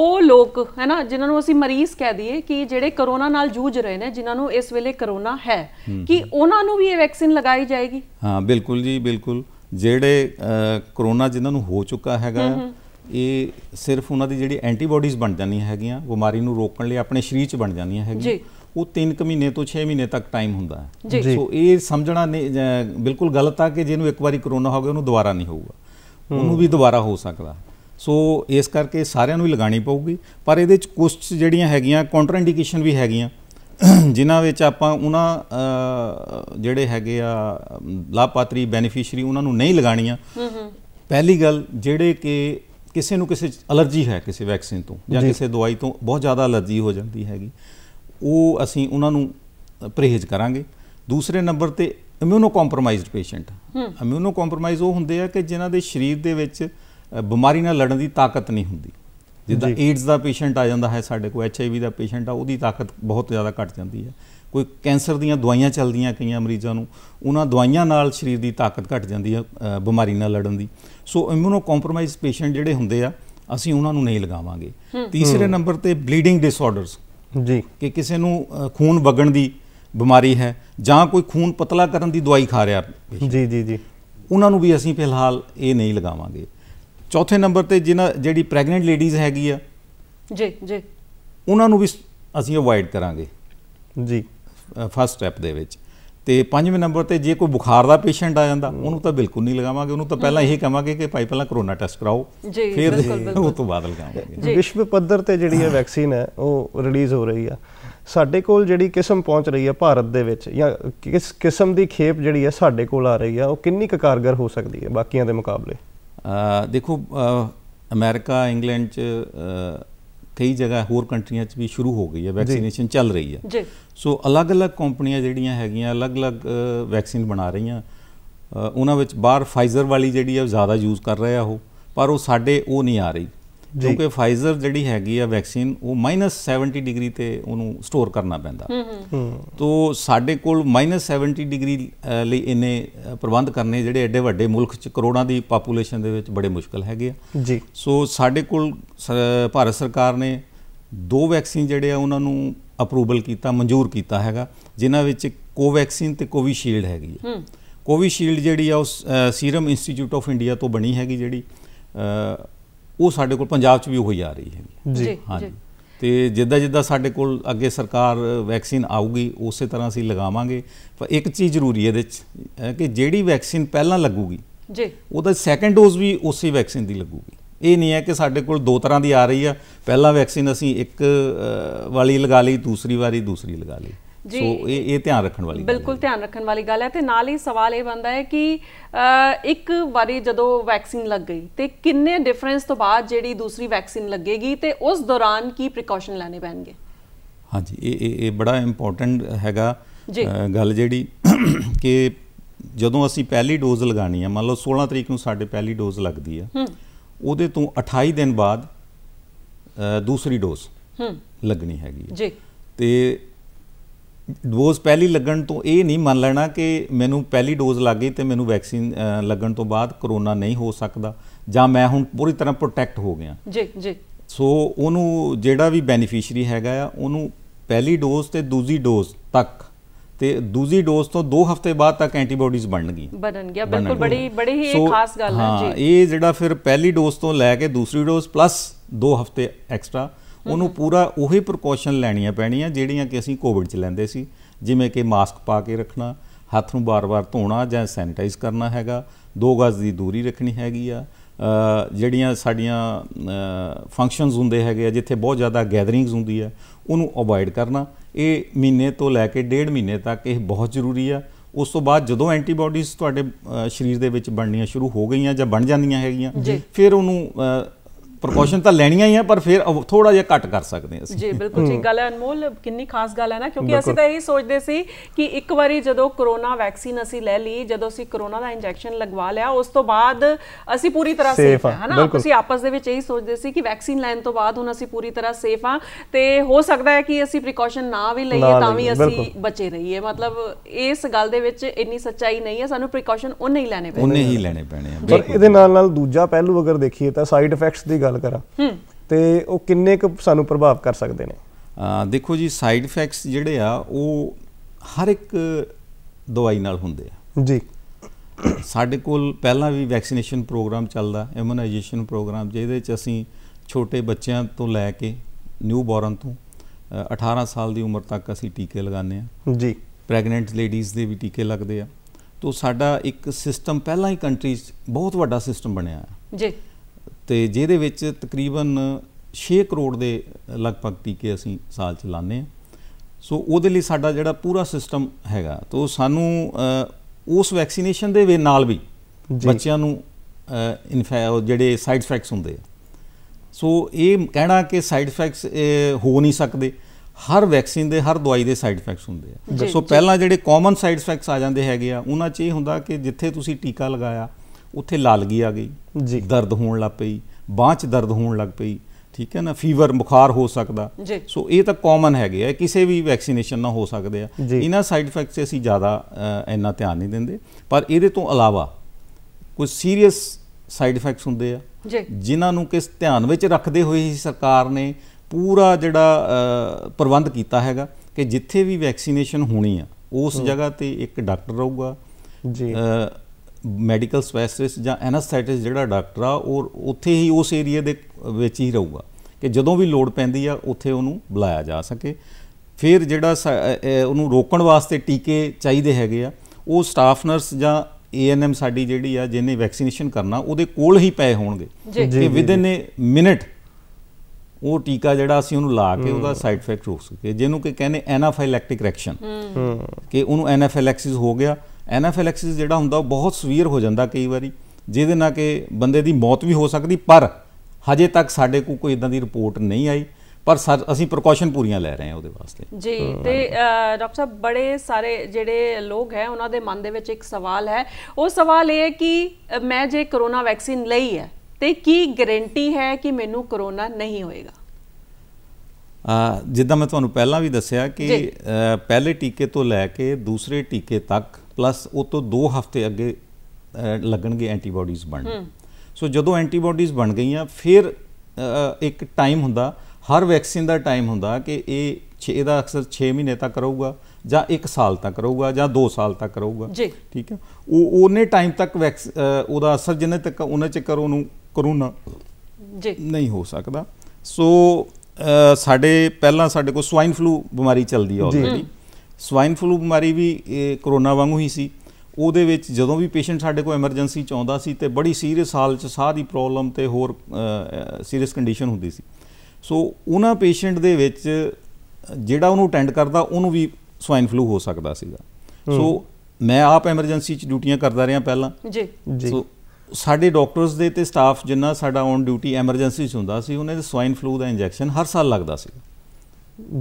ਉਹ ਲੋਕ ਹੈ ਨਾ ਜਿਨ੍ਹਾਂ ਨੂੰ ਅਸੀਂ ਮਰੀਜ਼ ਕਹਿ ਦਈਏ ਕਿ ਜਿਹੜੇ ਕਰੋਨਾ ਨਾਲ ਜੂਝ ਰਹੇ ਨੇ ਜਿਨ੍ਹਾਂ ਨੂੰ ਇਸ ਵੇਲੇ ਕਰੋਨਾ ਹੈ ਕਿ ਉਹਨਾਂ ਨੂੰ ਵੀ ਇਹ ਵੈਕਸੀਨ ਲਗਾਈ ਜਾਏਗੀ ਹਾਂ ਬਿਲਕੁਲ ਜੀ ਬਿਲਕੁਲ ਜਿਹੜੇ ਕਰੋਨਾ ਜਿਨ੍ਹਾਂ ਨੂੰ ਹੋ ਚੁੱਕਾ ਹੈਗਾ ਇਹ ਸਿਰਫ ਉਹਨਾਂ ਦੀ ਜਿਹੜੀ ਐਂਟੀਬਾਡੀਜ਼ ਬਣ ਜਾਂਦੀਆਂ ਹੈਗੀਆਂ ਬਿਮਾਰੀ ਨੂੰ ਰੋਕਣ ਲਈ ਆਪਣੇ ਸਰੀਰ 'ਚ ਬਣ ਜਾਂਦੀਆਂ ਹੈਗੀਆਂ ਜੀ ਉਹ 3 ਕੁ ਮਹੀਨੇ ਤੋਂ 6 ਮਹੀਨੇ ਤੱਕ ਟਾਈਮ ਹੁੰਦਾ ਹੈ ਸੋ ਇਹ ਸਮਝਣਾ ਬਿਲਕੁਲ ਗਲਤ ਆ ਕਿ ਜਿਹਨੂੰ ਇੱਕ ਵਾਰੀ ਕਰੋਨਾ ਹੋ ਗਿਆ ਉਹਨੂੰ ਦੁਬਾਰਾ ਨਹੀਂ ਹੋਊਗਾ ਉਹਨੂੰ ਵੀ ਦੁਬਾਰਾ ਹੋ ਸਕਦਾ ਸੋ ਇਸ ਕਰਕੇ ਸਾਰਿਆਂ ਨੂੰ ਹੀ ਲਗਾਣੀ ਪਊਗੀ ਪਰ ਇਹਦੇ 'ਚ ਕੁਝ ਜਿਹੜੀਆਂ ਹੈਗੀਆਂ ਇੰਡੀਕੇਸ਼ਨ ਵੀ ਹੈਗੀਆਂ ਜਿਨ੍ਹਾਂ ਵਿੱਚ ਆਪਾਂ ਉਹਨਾਂ ਜਿਹੜੇ ਹੈਗੇ ਆ ਲਾਭਪਾਤਰੀ ਬੈਨੀਫੀਸ਼ੀਅਰੀ ਉਹਨਾਂ ਨੂੰ ਨਹੀਂ ਲਗਾਣੀਆਂ ਪਹਿਲੀ ਗੱਲ ਜਿਹੜੇ ਕਿ ਕਿਸੇ ਨੂੰ ਕਿਸੇ ਅਲਰਜੀ ਹੈ ਕਿਸੇ ਵੈਕਸੀਨ ਤੋਂ ਜਾਂ ਕਿਸੇ ਦਵਾਈ ਤੋਂ ਬਹੁਤ ਜ਼ਿਆਦਾ ਅਲਰਜੀ ਹੋ ਜਾਂਦੀ ਹੈਗੀ ਉਹ ਅਸੀਂ ਉਹਨਾਂ ਨੂੰ ਪਰਹੇਜ਼ ਕਰਾਂਗੇ ਦੂਸਰੇ ਨੰਬਰ ਤੇ immunocompromised patient immunocompromise ਉਹ ਹੁੰਦੇ ਆ ਕਿ ਜਿਨ੍ਹਾਂ ਦੇ ਸਰੀਰ ਦੇ ਵਿੱਚ ਬਿਮਾਰੀ ਨਾਲ ਲੜਨ ਦੀ ਤਾਕਤ ਨਹੀਂ ਹੁੰਦੀ ਜਿੱਦਾਂ ਏਡਸ ਦਾ ਪੇਸ਼ੈਂਟ ਆ ਜਾਂਦਾ ਹੈ ਸਾਡੇ ਕੋਲ ਐਚਆਈਵੀ ਦਾ ਪੇਸ਼ੈਂਟ ਆ ਉਹਦੀ ਤਾਕਤ ਬਹੁਤ ਜ਼ਿਆਦਾ ਘਟ ਜਾਂਦੀ ਹੈ ਕੋਈ ਕੈਂਸਰ ਦੀਆਂ ਦਵਾਈਆਂ ਚੱਲਦੀਆਂ ਕਈਆਂ ਮਰੀਜ਼ਾਂ ਨੂੰ ਉਹਨਾਂ ਦਵਾਈਆਂ ਨਾਲ ਸਰੀਰ ਦੀ ਤਾਕਤ ਘਟ ਜਾਂਦੀ ਹੈ ਬਿਮਾਰੀ ਨਾਲ ਲੜਨ ਦੀ ਸੋ ਇਮਿਊਨੋ ਕੰਪਰੋਮਾਈਜ਼ ਪੇਸ਼ੈਂਟ ਜਿਹੜੇ ਹੁੰਦੇ ਆ ਅਸੀਂ ਉਹਨਾਂ ਨੂੰ ਨਹੀਂ ਲਗਾਵਾਂਗੇ ਤੀਸਰੇ ਨੰਬਰ ਤੇ ਬਲੀਡਿੰਗ ਡਿਸਆਰਡਰਸ ਜੀ ਕਿ ਕਿਸੇ ਨੂੰ ਖੂਨ ਵਗਣ ਦੀ ਬਿਮਾਰੀ ਹੈ ਜਾਂ ਕੋਈ ਖੂਨ ਪਤਲਾ ਕਰਨ ਦੀ ਦਵਾਈ ਖਾ ਰਿਹਾ ਜੀ ਜੀ ਜੀ ਉਹਨਾਂ ਨੂੰ ਵੀ ਅਸੀਂ ਫਿਲਹਾਲ ਇਹ ਨਹੀਂ ਲਗਾਵਾਂਗੇ ਚੌਥੇ ਨੰਬਰ ਤੇ ਜਿਹਨਾਂ ਜਿਹੜੀ ਪ੍ਰੈਗਨੈਂਟ ਲੇਡੀਜ਼ ਹੈਗੀ ਆ ਜੀ ਜੀ ਉਹਨਾਂ ਨੂੰ ਵੀ ਅਸੀਂ ਅਵੋਇਡ ਕਰਾਂਗੇ ਜੀ ਫਸਟ ਸਟੈਪ ਦੇ ਵਿੱਚ ਤੇ ਪੰਜਵੇਂ ਨੰਬਰ ਤੇ ਜੇ ਕੋਈ ਬੁਖਾਰ ਦਾ ਪੇਸ਼ੈਂਟ ਆ ਜਾਂਦਾ ਉਹਨੂੰ ਤਾਂ ਬਿਲਕੁਲ ਨਹੀਂ ਲਗਾਵਾਂਗੇ ਉਹਨੂੰ ਤਾਂ ਪਹਿਲਾਂ ਇਹ ਕਹਾਂਗੇ ਕਿ ਭਾਈ ਪਹਿਲਾਂ ਕਰੋਨਾ ਟੈਸਟ ਕਰਾਓ ਫਿਰ ਉਹ ਤੋਂ ਬਾਅਦ ਲਗਾਵਾਂਗੇ ਵਿਸ਼ਵ ਪੱਧਰ ਤੇ ਜਿਹੜੀ ਇਹ ਵੈਕਸੀਨ ਹੈ ਉਹ ਰਿਲੀਜ਼ ਹੋ ਰਹੀ ਆ ਸਾਡੇ ਕੋਲ ਜਿਹੜੀ ਕਿਸਮ ਪਹੁੰਚ ਰਹੀ ਹੈ ਭਾਰਤ ਦੇ ਵਿੱਚ ਜਾਂ ਕਿਸ ਕਿਸਮ ਦੀ ਖੇਪ ਜਿਹੜੀ ਹੈ ਸਾਡੇ ਕੋਲ ਆ ਰਹੀ ਆ ਉਹ ਕਿੰਨੀ ਕੁ ਕਾਰਗਰ ਹੋ ਸਕਦੀ ਹੈ ਬਾਕੀਆਂ ਦੇ ਮੁਕਾਬਲੇ ਦੇਖੋ ਅਮਰੀਕਾ ਇੰਗਲੈਂਡ ਚ ਕਈ ਜਗ੍ਹਾ ਹੋਰ ਕੰਟਰੀਆਂ 'ਚ ਵੀ ਸ਼ੁਰੂ ਹੋ ਗਈ ਹੈ ਵੈਕਸੀਨੇਸ਼ਨ ਚੱਲ ਰਹੀ ਹੈ ਜੀ ਸੋ ਅਲੱਗ-ਅਲੱਗ ਕੰਪਨੀਆਂ ਜਿਹੜੀਆਂ ਹੈਗੀਆਂ ਅਲੱਗ-ਅਲੱਗ ਵੈਕਸੀਨ ਬਣਾ ਰਹੀਆਂ ਉਹਨਾਂ ਵਿੱਚ ਬਾਹਰ ਫਾਈਜ਼ਰ ਵਾਲੀ ਜਿਹੜੀ ਹੈ ਜ਼ਿਆਦਾ ਯੂਜ਼ ਕਰ ਰਿਹਾ ਉਹ ਪਰ ਉਹ ਸਾਡੇ ਉਹ ਨਹੀਂ ਆ ਰਹੀ ਜੋ ਕਿ ਫਾਈਜ਼ਰ ਜਿਹੜੀ ਹੈਗੀ ਆ ਵੈਕਸੀਨ ਉਹ -70 ਡਿਗਰੀ ਤੇ ਉਹਨੂੰ ਸਟੋਰ ਕਰਨਾ ਪੈਂਦਾ ਹੂੰ ਤੋਂ ਸਾਡੇ ਕੋਲ -70 ਡਿਗਰੀ ਲਈ ਇਹਨੇ ਪ੍ਰਬੰਧ ਕਰਨੇ ਜਿਹੜੇ ਐਡੇ ਵੱਡੇ ਮੁਲਕ ਚ ਕਰੋੜਾਂ ਦੀ ਪਾਪੂਲੇਸ਼ਨ ਦੇ ਵਿੱਚ ਬੜੇ ਮੁਸ਼ਕਲ ਹੈਗੇ ਆ ਜੀ ਸੋ ਸਾਡੇ ਕੋਲ ਭਾਰਤ ਸਰਕਾਰ ਨੇ ਦੋ ਵੈਕਸੀਨ ਜਿਹੜੇ ਆ ਉਹਨਾਂ ਨੂੰ ਅਪਰੂਵਲ ਕੀਤਾ ਮਨਜ਼ੂਰ ਕੀਤਾ ਹੈਗਾ ਜਿਨ੍ਹਾਂ ਵਿੱਚ ਵੈਕਸੀਨ ਤੇ ਕੋਵਿਸ਼ੀਲਡ ਹੈਗੀ ਹੈ ਕੋਵਿਸ਼ੀਲਡ ਜਿਹੜੀ ਆ ਉਹ ਸੀਰਮ ਇੰਸਟੀਚਿਊਟ ਆਫ ਇੰਡੀਆ ਤੋਂ ਬਣੀ ਹੈਗੀ ਜਿਹੜੀ ਉਹ ਸਾਡੇ ਕੋਲ ਪੰਜਾਬ 'ਚ ਵੀ ਹੋਈ ਆ ਰਹੀ ਹੈ ਜੀ ਹਾਂਜੀ ਤੇ ਜਿੱਦਾਂ ਜਿੱਦਾਂ ਸਾਡੇ ਕੋਲ ਅੱਗੇ ਸਰਕਾਰ ਵੈਕਸੀਨ ਆਊਗੀ ਉਸੇ ਤਰ੍ਹਾਂ ਅਸੀਂ ਲਗਾਵਾਂਗੇ ਪਰ ਇੱਕ ਚੀਜ਼ ਜ਼ਰੂਰੀ ਹੈ ਇਹਦੇ 'ਚ ਕਿ ਜਿਹੜੀ ਵੈਕਸੀਨ ਪਹਿਲਾਂ ਲੱਗੂਗੀ ਜੀ ਉਹਦਾ ਸੈਕੰਡ ਡੋਜ਼ ਵੀ ਉਸੇ ਵੈਕਸੀਨ ਦੀ ਲੱਗੂਗੀ ਇਹ ਨਹੀਂ ਹੈ ਕਿ ਸਾਡੇ ਕੋਲ ਦੋ ਤਰ੍ਹਾਂ ਦੀ ਆ ਰਹੀ ਆ ਪਹਿਲਾ ਵੈਕਸੀਨ ਅਸੀਂ ਇੱਕ ਵਾਲੀ ਲਗਾ ਲਈ ਦੂਸਰੀ ਵਾਰੀ ਦੂਸਰੀ ਲਗਾ ਲਈ ਸੋ ਇਹ ਇਹ ਧਿਆਨ ਰੱਖਣ ਵਾਲੀ ਗੱਲ ਹੈ ਬਿਲਕੁਲ ਧਿਆਨ ਰੱਖਣ ਵਾਲੀ ਗੱਲ ਹੈ ਤੇ ਨਾਲ ਹੀ ਸਵਾਲ ਇਹ ਬੰਦਾ ਹੈ ਕਿ ਇੱਕ ਵਾਰੀ ਜਦੋਂ ਵੈਕਸੀਨ ਲੱਗ ਗਈ ਤੇ ਕਿੰਨੇ ਡਿਫਰੈਂਸ ਤੋਂ ਬਾਅਦ ਜਿਹੜੀ ਦੂਸਰੀ ਵੈਕਸੀਨ ਲੱਗੇਗੀ ਤੇ ਉਸ ਦੌਰਾਨ ਕੀ ਪ੍ਰੀਕਾਸ਼ਨ ਲੈਣੇ ਪੈਣਗੇ ਹਾਂਜੀ ਇਹ ਇਹ ਇਹ ਬੜਾ ਇੰਪੋਰਟੈਂਟ ਹੈਗਾ ਗੱਲ ਜਿਹੜੀ ਕਿ ਜਦੋਂ ਅਸੀਂ ਪਹਿਲੀ ਡੋਜ਼ ਲਗਾਣੀ ਆ ਮੰਨ ਲਓ 16 ਤਰੀਕ ਨੂੰ ਸਾਡੇ ਪਹਿਲੀ ਡੋਜ਼ ਲੱਗਦੀ ਆ ਉਹਦੇ ਤੋਂ 28 ਦਿਨ ਬਾਅਦ ਦੂਸਰੀ ਡੋਜ਼ ਹੂੰ ਲੱਗਣੀ ਹੈਗੀ ਜੀ ਤੇ ਡੋਜ਼ ਪਹਿਲੀ ਲੱਗਣ ਤੋਂ ਇਹ ਨਹੀਂ ਮੰਨ ਲੈਣਾ ਕਿ ਮੈਨੂੰ ਪਹਿਲੀ ਡੋਜ਼ ਲੱਗ ਗਈ ਤੇ ਮੈਨੂੰ ਵੈਕਸੀਨ ਲੱਗਣ ਤੋਂ ਬਾਅਦ ਕਰੋਨਾ ਨਹੀਂ ਹੋ ਸਕਦਾ ਜਾਂ ਮੈਂ ਹੁਣ ਪੂਰੀ ਤਰ੍ਹਾਂ ਪ੍ਰੋਟੈਕਟ ਹੋ ਗਿਆ ਜੀ ਜੀ ਸੋ ਉਹਨੂੰ ਜਿਹੜਾ ਵੀ ਬੈਨੀਫੀਸ਼ੀਅਰੀ ਹੈਗਾ ਆ ਉਹਨੂੰ ਪਹਿਲੀ ਡੋਜ਼ ਤੇ ਦੂਜੀ ਡੋਜ਼ ਤੱਕ ਤੇ ਦੂਜੀ ਡੋਜ਼ ਤੋਂ 2 ਹਫ਼ਤੇ ਬਾਅਦ ਤੱਕ ਐਂਟੀਬਾਡੀਜ਼ ਬਣਨਗੀ ਬਣਨਗੀਆਂ ਬਿਲਕੁਲ ਬੜੀ ਬੜੀ ਹੀ ਖਾਸ ਗੱਲ ਹੈ ਜੀ ਹਾਂ ਇਹ ਜਿਹੜਾ ਫਿਰ ਪਹਿਲੀ ਡੋਜ਼ ਤੋਂ ਲੈ ਕੇ ਦੂਸਰੀ ਡੋਜ਼ ਪਲੱਸ 2 ਹਫ਼ਤੇ ਐਕਸਟਰਾ ਉਹਨੂੰ ਪੂਰਾ ਉਹੀ ਪ੍ਰੀਕਾਸ਼ਨ ਲੈਣੀਆਂ ਪੈਣੀਆਂ ਜਿਹੜੀਆਂ ਕਿ ਅਸੀਂ ਕੋਵਿਡ 'ਚ ਲੈਂਦੇ ਸੀ ਜਿਵੇਂ ਕਿ ਮਾਸਕ ਪਾ ਕੇ ਰੱਖਣਾ ਹੱਥ ਨੂੰ ਬਾਰ-ਬਾਰ ਧੋਣਾ ਜਾਂ ਸੈਨੀਟਾਈਜ਼ ਕਰਨਾ ਹੈਗਾ 2 ਗਜ਼ ਦੀ ਦੂਰੀ ਰੱਖਣੀ ਹੈਗੀ ਆ ਜਿਹੜੀਆਂ ਸਾਡੀਆਂ ਫੰਕਸ਼ਨਸ ਹੁੰਦੇ ਹੈਗੇ ਆ ਜਿੱਥੇ ਬਹੁਤ ਜ਼ਿਆਦਾ ਗੈਦਰਿੰਗਸ ਹੁੰਦੀ ਆ ਉਹਨੂੰ ਅਵੋਇਡ ਕਰਨਾ ਇਹ ਮਹੀਨੇ ਤੋਂ ਲੈ ਕੇ ਡੇਢ ਮਹੀਨੇ ਤੱਕ ਇਹ ਬਹੁਤ ਜ਼ਰੂਰੀ ਆ ਉਸ ਤੋਂ ਬਾਅਦ ਜਦੋਂ ਐਂਟੀਬਾਡੀਜ਼ ਤੁਹਾਡੇ ਸਰੀਰ ਦੇ ਵਿੱਚ ਬਣਨੀਆਂ ਸ਼ੁਰੂ ਹੋ ਗਈਆਂ ਜਾਂ ਬਣ ਜਾਂਦੀਆਂ ਹੈਗੀਆਂ ਫਿਰ ਉਹਨੂੰ ਪ੍ਰੋਪੋਰਸ਼ਨ ਤਾਂ ਲੈਣੀਆਂ ਹੀ ਆ ਪਰ ਫਿਰ ਥੋੜਾ ਜਿਹਾ ਘੱਟ ਕਰ ਸਕਦੇ ਹਾਂ ਅਸੀਂ ਜੀ ਬਿਲਕੁਲ ਠੀਕ ਗੱਲ ਹੈ ਅਨਮੋਲ ਕਿੰਨੀ ਖਾਸ ਗੱਲ ਹੈ ਨਾ ਕਿਉਂਕਿ ਅਸੀਂ ਤਾਂ ਇਹ ਸੋਚਦੇ ਸੀ ਕਿ ਇੱਕ ਵਾਰੀ ਜਦੋਂ ਕਰੋਨਾ ਵੈਕਸੀਨ ਅਸੀਂ ਲੈ ਲਈ ਜਦੋਂ ਅਸੀਂ ਕਰੋਨਾ ਦਾ ਇੰਜੈਕਸ਼ਨ ਲਗਵਾ ਲਿਆ ਉਸ ਤੋਂ ਬਾਅਦ ਅਸੀਂ ਪੂਰੀ ਤਰ੍ਹਾਂ ਸੇਫ ਹਾਂ ਹਨਾ ਅਸੀਂ ਆਪਸ ਦੇ ਵਿੱਚ ਇਹੀ ਸੋਚਦੇ ਸੀ ਕਿ ਵੈਕਸੀਨ ਲੈਣ ਤੋਂ ਬਾਅਦ ਹੁਣ ਅਸੀਂ ਪੂਰੀ ਤਰ੍ਹਾਂ ਸੇਫ ਹਾਂ ਤੇ ਹੋ ਸਕਦਾ ਹੈ ਕਿ ਅਸੀਂ ਪ੍ਰੀਕਾਸ਼ਨ ਨਾ ਵੀ ਲਈਏ ਤਾਂ ਵੀ ਅਸੀਂ ਬਚੇ ਰਹੀਏ ਮਤਲਬ ਇਸ ਗੱਲ ਦੇ ਵਿੱਚ ਇੰਨੀ ਸੱਚਾਈ ਨਹੀਂ ਹੈ ਸਾਨੂੰ ਪ੍ਰੀਕਾਸ਼ਨ ਉਹਨੇ ਹੀ ਲੈਣੇ ਪੈਣੇ ਉਹਨੇ ਹੀ ਲੈਣੇ ਪੈਣੇ ਆ ਪਰ ਇਹਦੇ ਨਾਲ ਨਾਲ ਦੂਜਾ ਪਹਿਲੂ ਅਗਰ ਦੇਖੀਏ ਤਾਂ ਸਾਈਡ ਇਫੈਕਟਸ ਦੀ ਗੱਲ ਕਰਾਂ ਤੇ ਉਹ ਕਿੰਨੇ ਕੁ ਸਾਨੂੰ ਪ੍ਰਭਾਵ ਕਰ ਸਕਦੇ ਨੇ ਦੇਖੋ ਜੀ ਸਾਈਡ ਇਫੈਕਟਸ ਜਿਹੜੇ ਆ ਉਹ ਹਰ ਇੱਕ ਦਵਾਈ ਨਾਲ ਹੁੰਦੇ ਆ ਜੀ ਸਾਡੇ ਕੋਲ ਪਹਿਲਾਂ ਵੀ ਵੈਕਸੀਨੇਸ਼ਨ ਪ੍ਰੋਗਰਾਮ ਚੱਲਦਾ ਇਮਿਊਨਾਈਜੇਸ਼ਨ ਪ੍ਰੋਗਰਾਮ ਜਿਹਦੇ 'ਚ ਅਸੀਂ ਛੋਟੇ ਬੱਚਿਆਂ ਤੋਂ ਲੈ ਕੇ ਨਿਊ ਬੋਰਨ ਤੋਂ 18 ਸਾਲ ਦੀ ਉਮਰ ਤੱਕ ਅਸੀਂ ਟੀਕੇ ਲਗਾਉਂਦੇ ਆ ਜੀ ਪ੍ਰੈਗਨੈਂਟ ਲੇਡੀਜ਼ ਦੇ ਵੀ ਟੀਕੇ ਲੱਗਦੇ ਆ ਤੋਂ ਸਾਡਾ ਇੱਕ ਸਿਸਟਮ ਪਹਿਲਾਂ ਹੀ ਕੰਟਰੀਜ਼ ਬਹੁਤ ਵੱਡਾ ਸਿਸਟਮ ਬਣਿਆ ਹੈ ਜੀ ਤੇ ਜਿਹਦੇ ਵਿੱਚ ਤਕਰੀਬਨ 6 ਕਰੋੜ ਦੇ ਲਗਭਗ ਟੀਕੇ ਅਸੀਂ ਸਾਲ ਚ ਲਾਣੇ ਆ ਸੋ ਉਹਦੇ ਲਈ ਸਾਡਾ ਜਿਹੜਾ ਪੂਰਾ ਸਿਸਟਮ ਹੈਗਾ ਤੋਂ ਸਾਨੂੰ ਉਸ ਵੈਕਸੀਨੇਸ਼ਨ ਦੇ ਵੇ ਨਾਲ ਵੀ ਬੱਚਿਆਂ ਨੂੰ ਇਨਫੈਕਟ ਜਿਹੜੇ ਸਾਈਡ ਇਫੈਕਟਸ ਹੁੰਦੇ ਆ ਸੋ ਇਹ ਕਹਿਣਾ ਕਿ ਸਾਈਡ ਇਫੈਕਟਸ ਹੋ ਨਹੀਂ ਸਕਦੇ ਹਰ ਵੈਕਸੀਨ ਦੇ ਹਰ ਦਵਾਈ ਦੇ ਸਾਈਡ ਇਫੈਕਟਸ ਹੁੰਦੇ ਆ ਸੋ ਪਹਿਲਾਂ ਜਿਹੜੇ ਕਾਮਨ ਸਾਈਡ ਇਫੈਕਟਸ ਆ ਜਾਂਦੇ ਹੈਗੇ ਆ ਉਹਨਾਂ 'ਚ ਇਹ ਹੁੰਦਾ ਕਿ ਜਿੱਥੇ ਤੁਸੀਂ ਟੀਕਾ ਲਗਾਇਆ ਉੱਥੇ ਲਾਲਗੀ ਆ ਗਈ ਜੀ ਦਰਦ ਹੋਣ ਲੱਗ ਪਈ ਬਾਹ 'ਚ ਦਰਦ ਹੋਣ ਲੱਗ ਪਈ ਠੀਕ ਹੈ ਨਾ ਫੀਵਰ ਬੁਖਾਰ ਹੋ ਸਕਦਾ ਸੋ ਇਹ ਤਾਂ ਕਾਮਨ ਹੈਗੇ ਆ ਕਿਸੇ ਵੀ ਵੈਕਸੀਨੇਸ਼ਨ ਨਾਲ ਹੋ ਸਕਦੇ ਆ ਇਹਨਾਂ ਸਾਈਡ ਇਫੈਕਟਸ 'ਤੇ ਅਸੀਂ ਜ਼ਿਆਦਾ ਇੰਨਾ ਧਿਆਨ ਨਹੀਂ ਦਿੰਦੇ ਪਰ ਇਹਦੇ ਤੋਂ ਇਲਾਵਾ ਕੁਝ ਸੀਰੀਅਸ ਸਾਈਡ ਇਫੈਕਟਸ ਹੁੰਦੇ ਆ ਜਿਨ੍ਹਾਂ ਨੂੰ ਕਿਸ ਧਿਆਨ ਵਿੱਚ ਰੱਖਦੇ ਹੋਏ ਹੀ ਸਰਕਾਰ ਨੇ ਪੂਰਾ ਜਿਹੜਾ ਪ੍ਰਬੰਧ ਕੀਤਾ ਹੈਗਾ ਕਿ ਜਿੱਥੇ ਵੀ ਵੈਕਸੀਨੇਸ਼ਨ ਹੋਣੀ ਆ ਉਸ ਜਗ੍ਹਾ ਤੇ ਇੱਕ ਡਾਕਟਰ ਰਹੂਗਾ ਜੀ ਮੈਡੀਕਲ ਸਪੈਸ਼ਲਿਸਟ ਜਾਂ ਐਨਸਥੈਟਿਸ ਜਿਹੜਾ ਡਾਕਟਰ ਆ ਉਹ ਉੱਥੇ ਹੀ ਉਸ ਏਰੀਆ ਦੇ ਵਿੱਚ ਹੀ ਰਹੂਗਾ ਕਿ ਜਦੋਂ ਵੀ ਲੋੜ ਪੈਂਦੀ ਆ ਉੱਥੇ ਉਹਨੂੰ ਬੁਲਾਇਆ ਜਾ ਸਕੇ ਫਿਰ ਜਿਹੜਾ ਉਹਨੂੰ ਰੋਕਣ ਵਾਸਤੇ ਟੀਕੇ ਚਾਹੀਦੇ ਹੈਗੇ ਆ ਉਹ ਸਟਾਫ ਨਰਸ ਜਾਂ ਏਐਨਐਮ ਸਾਡੀ ਜਿਹੜੀ ਆ ਜਿਹਨੇ ਵੈਕਸੀਨੇਸ਼ਨ ਕਰਨਾ ਉਹਦੇ ਕੋਲ ਹੀ ਪਏ ਹੋਣਗੇ ਕਿ ਵਿਦਨ ਇਨ ਮਿੰਟ ਉਹ ਟੀਕਾ ਜਿਹੜਾ ਅਸੀਂ ਉਹਨੂੰ ਲਾ ਕੇ ਉਹਦਾ ਸਾਈਡ ਇਫੈਕਟ ਰੋਕ ਸਕੇ ਜਿਹਨੂੰ ਕਿ ਕਹਿੰਦੇ ਐਨਾਫਾਈਲੈਕਟਿਕ ਰਿਐਕਸ਼ਨ ਕਿ ਉਹਨੂੰ ਐਨਾਫਾਈਲੈਕਸਿਸ ਹੋ ਗਿਆ ਐਨਾਫਿਲੈਕਸਿਸ ਜਿਹੜਾ ਹੁੰਦਾ ਬਹੁਤ ਸਵੀਅਰ ਹੋ ਜਾਂਦਾ ਕਈ ਵਾਰੀ ਜਿਹਦੇ ਨਾਲ ਕਿ ਬੰਦੇ ਦੀ ਮੌਤ ਵੀ ਹੋ ਸਕਦੀ ਪਰ ਹਜੇ ਤੱਕ ਸਾਡੇ ਕੋਲ ਕੋਈ ਇਦਾਂ ਦੀ ਰਿਪੋਰਟ ਨਹੀਂ ਆਈ ਪਰ ਅਸੀਂ ਪ੍ਰੀਕਾਸ਼ਨ ਪੂਰੀਆਂ ਲੈ ਰਹੇ ਹਾਂ ਉਹਦੇ ਵਾਸਤੇ ਜੀ ਤੇ ਡਾਕਟਰ ਸਾਹਿਬ ਬੜੇ ਸਾਰੇ ਜਿਹੜੇ ਲੋਕ ਹੈ ਉਹਨਾਂ ਦੇ ਮਨ ਦੇ ਵਿੱਚ ਇੱਕ ਸਵਾਲ ਹੈ ਉਹ ਸਵਾਲ ਇਹ ਹੈ ਕਿ ਮੈਂ ਜੇ ਕਰੋਨਾ ਵੈਕਸੀਨ ਲਈ ਹੈ ਤੇ ਕੀ ਗਾਰੰਟੀ ਹੈ ਕਿ ਮੈਨੂੰ ਕਰੋਨਾ ਨਹੀਂ ਹੋਏਗਾ ਜਿੱਦਾਂ ਮੈਂ ਤੁਹਾਨੂੰ ਪਹਿਲਾਂ ਵੀ ਦੱਸਿਆ ਕਿ ਪਹਿਲੇ ਟੀਕੇ ਤੋਂ ਲੈ ਕੇ ਦੂਸਰੇ ਟੀਕੇ ਤੱਕ ਪਲੱਸ ਉਹ ਤੋਂ 2 ਹਫ਼ਤੇ ਅੱਗੇ ਲੱਗਣਗੇ ਐਂਟੀਬਾਡੀਜ਼ ਬਣਨ ਸੋ ਜਦੋਂ ਐਂਟੀਬਾਡੀਜ਼ ਬਣ ਗਈਆਂ ਫਿਰ ਇੱਕ ਟਾਈਮ ਹੁੰਦਾ ਹਰ ਵੈਕਸੀਨ ਦਾ ਟਾਈਮ ਹੁੰਦਾ ਕਿ ਇਹ ਦਾ ਅਕਸਰ 6 ਮਹੀਨੇ ਤੱਕ ਰਹੂਗਾ ਜਾਂ 1 ਸਾਲ ਤੱਕ ਰਹੂਗਾ ਜਾਂ 2 ਸਾਲ ਤੱਕ ਰਹੂਗਾ ਠੀਕ ਹੈ ਉਹ ਉਹਨੇ ਟਾਈਮ ਤੱਕ ਵੈਕਸ ਉਹਦਾ ਅਸਰ ਜਿੰਨੇ ਤੱਕ ਉਹਨਾਂ ਚ ਕਰੋ ਨੂੰ ਕਰੋਨਾ ਜੀ ਨਹੀਂ ਹੋ ਸਕਦਾ ਸੋ ਸਾਡੇ ਪਹਿਲਾਂ ਸਾਡੇ ਕੋਲ ਸਵਾਈਨ ਫਲੂ ਬਿਮਾਰੀ ਚੱਲਦੀ ਆ ਆਲਰੇਡੀ ਸਵਾਈਨ ਫਲੂ ਬਿਮਾਰੀ ਵੀ ਕਰੋਨਾ ਵਾਂਗੂ ਹੀ ਸੀ ਉਹਦੇ ਵਿੱਚ ਜਦੋਂ ਵੀ ਪੇਸ਼ੈਂਟ ਸਾਡੇ ਕੋਲ ਐਮਰਜੈਂਸੀ ਚ ਆਉਂਦਾ ਸੀ ਤੇ ਬੜੀ ਸੀਰੀਅਸ ਹਾਲ ਚ ਸਾਹ ਦੀ ਪ੍ਰੋਬਲਮ ਤੇ ਹੋਰ ਸੀਰੀਅਸ ਕੰਡੀਸ਼ਨ ਹੁੰਦੀ ਸੀ ਸੋ ਉਹਨਾਂ ਪੇਸ਼ੈਂਟ ਦੇ ਵਿੱਚ ਜਿਹੜਾ ਉਹਨੂੰ ਅਟੈਂਡ ਕਰਦਾ ਉਹਨੂੰ ਵੀ ਸਵਾਈਨ ਫਲੂ ਹੋ ਸਕਦਾ ਸੀਗਾ ਸੋ ਮੈਂ ਆਪ ਐਮਰਜੈਂਸੀ ਚ ਡਿਊਟੀਆਂ ਕਰਦਾ ਰਿਹਾ ਪਹਿਲਾਂ ਜੀ ਜੀ ਸੋ ਸਾਡੇ ਡਾਕਟਰਸ ਦੇ ਤੇ ਸਟਾਫ ਜਿੰਨਾ ਸਾਡਾ ਔਨ ਡਿਊਟੀ ਐਮਰਜੈਂਸੀ ਚ ਹੁੰਦਾ ਸੀ ਉਹਨਾਂ ਦੇ ਸਵਾਈਨ ਫਲੂ ਦਾ ਇੰਜੈਕਸ਼ਨ ਹਰ ਸਾਲ ਲੱਗਦਾ ਸੀ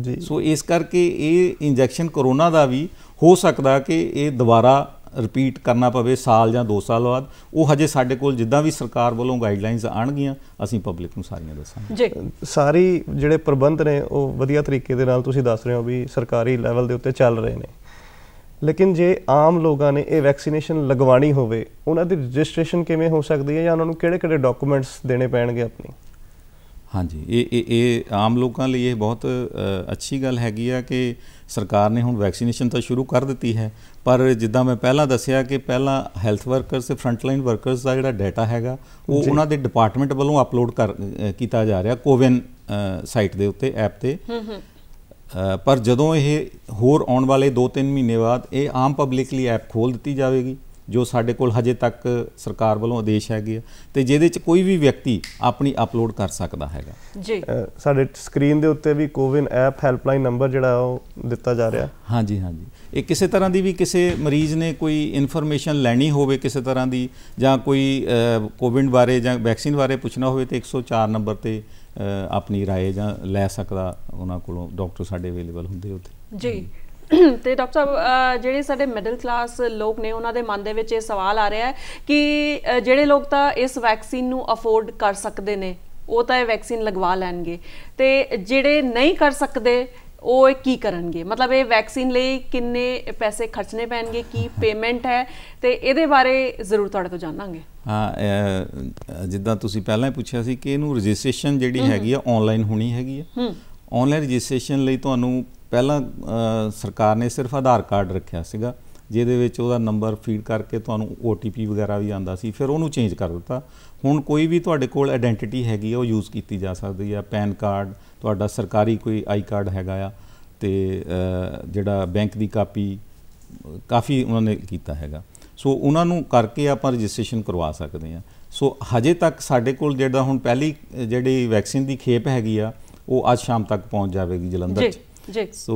ਜੀ ਸੋ ਇਸ ਕਰਕੇ ਇਹ ਇੰਜੈਕਸ਼ਨ ਕਰੋਨਾ ਦਾ ਵੀ ਹੋ ਸਕਦਾ ਕਿ ਇਹ ਦੁਬਾਰਾ ਰਿਪੀਟ ਕਰਨਾ ਪਵੇ ਸਾਲ ਜਾਂ 2 ਸਾਲ ਬਾਅਦ ਉਹ ਹਜੇ ਸਾਡੇ ਕੋਲ ਜਿੱਦਾਂ ਵੀ ਸਰਕਾਰ ਵੱਲੋਂ ਗਾਈਡਲਾਈਨਸ ਆਣਗੀਆਂ ਅਸੀਂ ਪਬਲਿਕ ਨੂੰ ਸਾਰੀਆਂ ਦੱਸਾਂਗੇ ਸਾਰੀ ਜਿਹੜੇ ਪ੍ਰਬੰਧ ਨੇ ਉਹ ਵਧੀਆ ਤਰੀਕੇ ਦੇ ਨਾਲ ਤੁਸੀਂ ਦੱਸ ਰਹੇ ਹੋ ਵੀ ਸਰਕਾਰੀ ਲੈਵਲ ਦੇ ਉੱਤੇ ਚੱਲ ਰਹੇ ਨੇ ਲੇਕਿਨ ਜੇ ਆਮ ਲੋਕਾਂ ਨੇ ਇਹ ਵੈਕਸੀਨੇਸ਼ਨ ਲਗਵਾਣੀ ਹੋਵੇ ਉਹਨਾਂ ਦੀ ਰਜਿਸਟ੍ਰੇਸ਼ਨ ਕਿਵੇਂ ਹੋ ਸਕਦੀ ਹੈ ਜਾਂ ਉਹਨਾਂ ਨੂੰ ਕਿਹੜੇ-ਕਿਹੜੇ ਡਾਕੂਮੈਂਟਸ ਦੇਣੇ ਪੈਣਗੇ ਆਪਣੀ ਹਾਂਜੀ ਇਹ ਇਹ ਇਹ ਆਮ ਲੋਕਾਂ ਲਈ ਇਹ ਬਹੁਤ ਅੱਛੀ ਗੱਲ ਹੈਗੀ ਆ ਕਿ ਸਰਕਾਰ ਨੇ ਹੁਣ ਵੈਕਸੀਨੇਸ਼ਨ ਤਾਂ ਸ਼ੁਰੂ ਕਰ ਦਿੱਤੀ ਹੈ ਪਰ ਜਿੱਦਾਂ ਮੈਂ ਪਹਿਲਾਂ ਦੱਸਿਆ ਕਿ ਪਹਿਲਾਂ ਹੈਲਥ ਵਰਕਰਸ ਤੇ ਫਰੰਟਲਾਈਨ ਵਰਕਰਸ ਦਾ ਜਿਹੜਾ ਡਾਟਾ ਹੈਗਾ ਉਹ ਉਹਨਾਂ ਦੇ ਡਿਪਾਰਟਮੈਂਟ ਵੱਲੋਂ ਅਪਲੋਡ ਕਰ ਕੀਤਾ ਜਾ ਰਿਹਾ ਕੋਵਿਨ ਸਾਈਟ ਦੇ ਉੱਤੇ ਐਪ ਤੇ ਪਰ ਜਦੋਂ ਇਹ ਹੋਰ ਆਉਣ ਵਾਲੇ 2-3 ਮਹੀਨੇ ਬਾਅਦ ਇਹ ਆਮ ਪਬਲਿਕਲੀ ਐਪ ਖੋਲ ਦਿੱਤੀ ਜਾਵੇਗੀ ਜੋ ਸਾਡੇ ਕੋਲ ਹਜੇ ਤੱਕ ਸਰਕਾਰ ਵੱਲੋਂ ਆਦੇਸ਼ ਹੈਗੇ ਤੇ ਜਿਹਦੇ ਚ ਕੋਈ ਵੀ ਵਿਅਕਤੀ ਆਪਣੀ ਅਪਲੋਡ ਕਰ ਸਕਦਾ ਹੈਗਾ ਜੀ ਸਾਡੇ ਸਕਰੀਨ ਦੇ ਉੱਤੇ ਵੀ ਕੋਵਿਨ ਐਪ ਹੈਲਪਲਾਈਨ ਨੰਬਰ ਜਿਹੜਾ ਉਹ ਦਿੱਤਾ ਜਾ ਰਿਹਾ ਹਾਂਜੀ ਹਾਂਜੀ ਇਹ ਕਿਸੇ ਤਰ੍ਹਾਂ ਦੀ ਵੀ ਕਿਸੇ ਮਰੀਜ਼ ਨੇ ਕੋਈ ਇਨਫੋਰਮੇਸ਼ਨ ਲੈਣੀ ਹੋਵੇ ਕਿਸੇ ਤਰ੍ਹਾਂ ਦੀ ਜਾਂ ਕੋਈ ਕੋਵਿਡ ਬਾਰੇ ਜਾਂ ਵੈਕਸੀਨ ਬਾਰੇ ਪੁੱਛਣਾ ਹੋਵੇ ਤੇ 104 ਨੰਬਰ ਤੇ ਆਪਣੀ رائے ਜਾਂ ਲੈ ਸਕਦਾ ਉਹਨਾਂ ਕੋਲੋਂ ਡਾਕਟਰ ਸਾਡੇ ਅਵੇਲੇਬਲ ਹੁੰਦੇ ਉੱਥੇ ਜੀ ਤੇ ਡਾਕਟਰ ਸਾਹਿਬ ਜਿਹੜੇ ਸਾਡੇ ਮਿਡਲ ਕਲਾਸ ਲੋਕ ਨੇ ਉਹਨਾਂ ਦੇ ਮਨ ਦੇ ਵਿੱਚ ਇਹ ਸਵਾਲ ਆ ਰਿਹਾ ਹੈ ਕਿ ਜਿਹੜੇ ਲੋਕ ਤਾਂ ਇਸ ਵੈਕਸੀਨ ਨੂੰ ਅਫੋਰਡ ਕਰ ਸਕਦੇ ਨੇ ਉਹ ਤਾਂ ਇਹ ਵੈਕਸੀਨ ਲਗਵਾ ਲੈਣਗੇ ਤੇ ਜਿਹੜੇ ਨਹੀਂ ਕਰ ਸਕਦੇ ਉਹ ਕੀ ਕਰਨਗੇ ਮਤਲਬ ਇਹ ਵੈਕਸੀਨ ਲਈ ਕਿੰਨੇ ਪੈਸੇ ਖਰਚਨੇ ਪੈਣਗੇ ਕੀ ਪੇਮੈਂਟ ਹੈ ਤੇ ਇਹਦੇ ਬਾਰੇ ਜ਼ਰੂਰ ਤੁਹਾਡੇ ਤੋਂ ਜਾਣਾਂਗੇ ਹਾਂ ਜਿੱਦਾਂ ਤੁਸੀਂ ਪਹਿਲਾਂ ਹੀ ਪੁੱਛਿਆ ਸੀ ਕਿ ਇਹਨੂੰ ਰਜਿਸਟ੍ਰੇਸ਼ਨ ਜਿਹੜੀ ਹੈਗੀ ਆ ਆਨਲਾਈਨ ਹੋਣੀ ਹੈਗੀ ਆ ਆਨਲਾਈਨ ਰਜਿਸਟ੍ਰੇਸ਼ਨ ਲਈ ਤੁਹਾਨੂੰ ਪਹਿਲਾਂ ਸਰਕਾਰ ਨੇ ਸਿਰਫ ਆਧਾਰ ਕਾਰਡ ਰੱਖਿਆ ਸੀਗਾ ਜਿਹਦੇ ਵਿੱਚ ਉਹਦਾ ਨੰਬਰ ਫੀਡ ਕਰਕੇ ਤੁਹਾਨੂੰ OTP ਵਗੈਰਾ ਵੀ ਆਂਦਾ ਸੀ ਫਿਰ ਉਹਨੂੰ ਚੇਂਜ ਕਰ ਦਿੱਤਾ ਹੁਣ ਕੋਈ ਵੀ ਤੁਹਾਡੇ ਕੋਲ ਆਇਡੈਂਟੀਟੀ ਹੈਗੀ ਆ ਉਹ ਯੂਜ਼ ਕੀਤੀ ਜਾ ਸਕਦੀ ਆ ਪੈਨ ਕਾਰਡ ਤੁਹਾਡਾ ਸਰਕਾਰੀ ਕੋਈ ਆਈ ਕਾਰਡ ਹੈਗਾ ਆ ਤੇ ਜਿਹੜਾ ਬੈਂਕ ਦੀ ਕਾਪੀ ਕਾਫੀ ਉਹਨਾਂ ਨੇ ਕੀਤਾ ਹੈਗਾ ਸੋ ਉਹਨਾਂ ਨੂੰ ਕਰਕੇ ਆਪਾਂ ਰਜਿਸਟ੍ਰੇਸ਼ਨ ਕਰਵਾ ਸਕਦੇ ਆ ਸੋ ਹਜੇ ਤੱਕ ਸਾਡੇ ਕੋਲ ਜਿਹੜਾ ਹੁਣ ਪਹਿਲੀ ਜਿਹੜੀ ਵੈਕਸੀਨ ਦੀ ਖੇਪ ਹੈਗੀ ਆ ਉਹ ਅੱਜ ਸ਼ਾਮ ਤੱਕ ਪਹੁੰਚ ਜਾਵੇਗੀ ਜਲੰਧਰ 'ਚ ਜੀ ਸੋ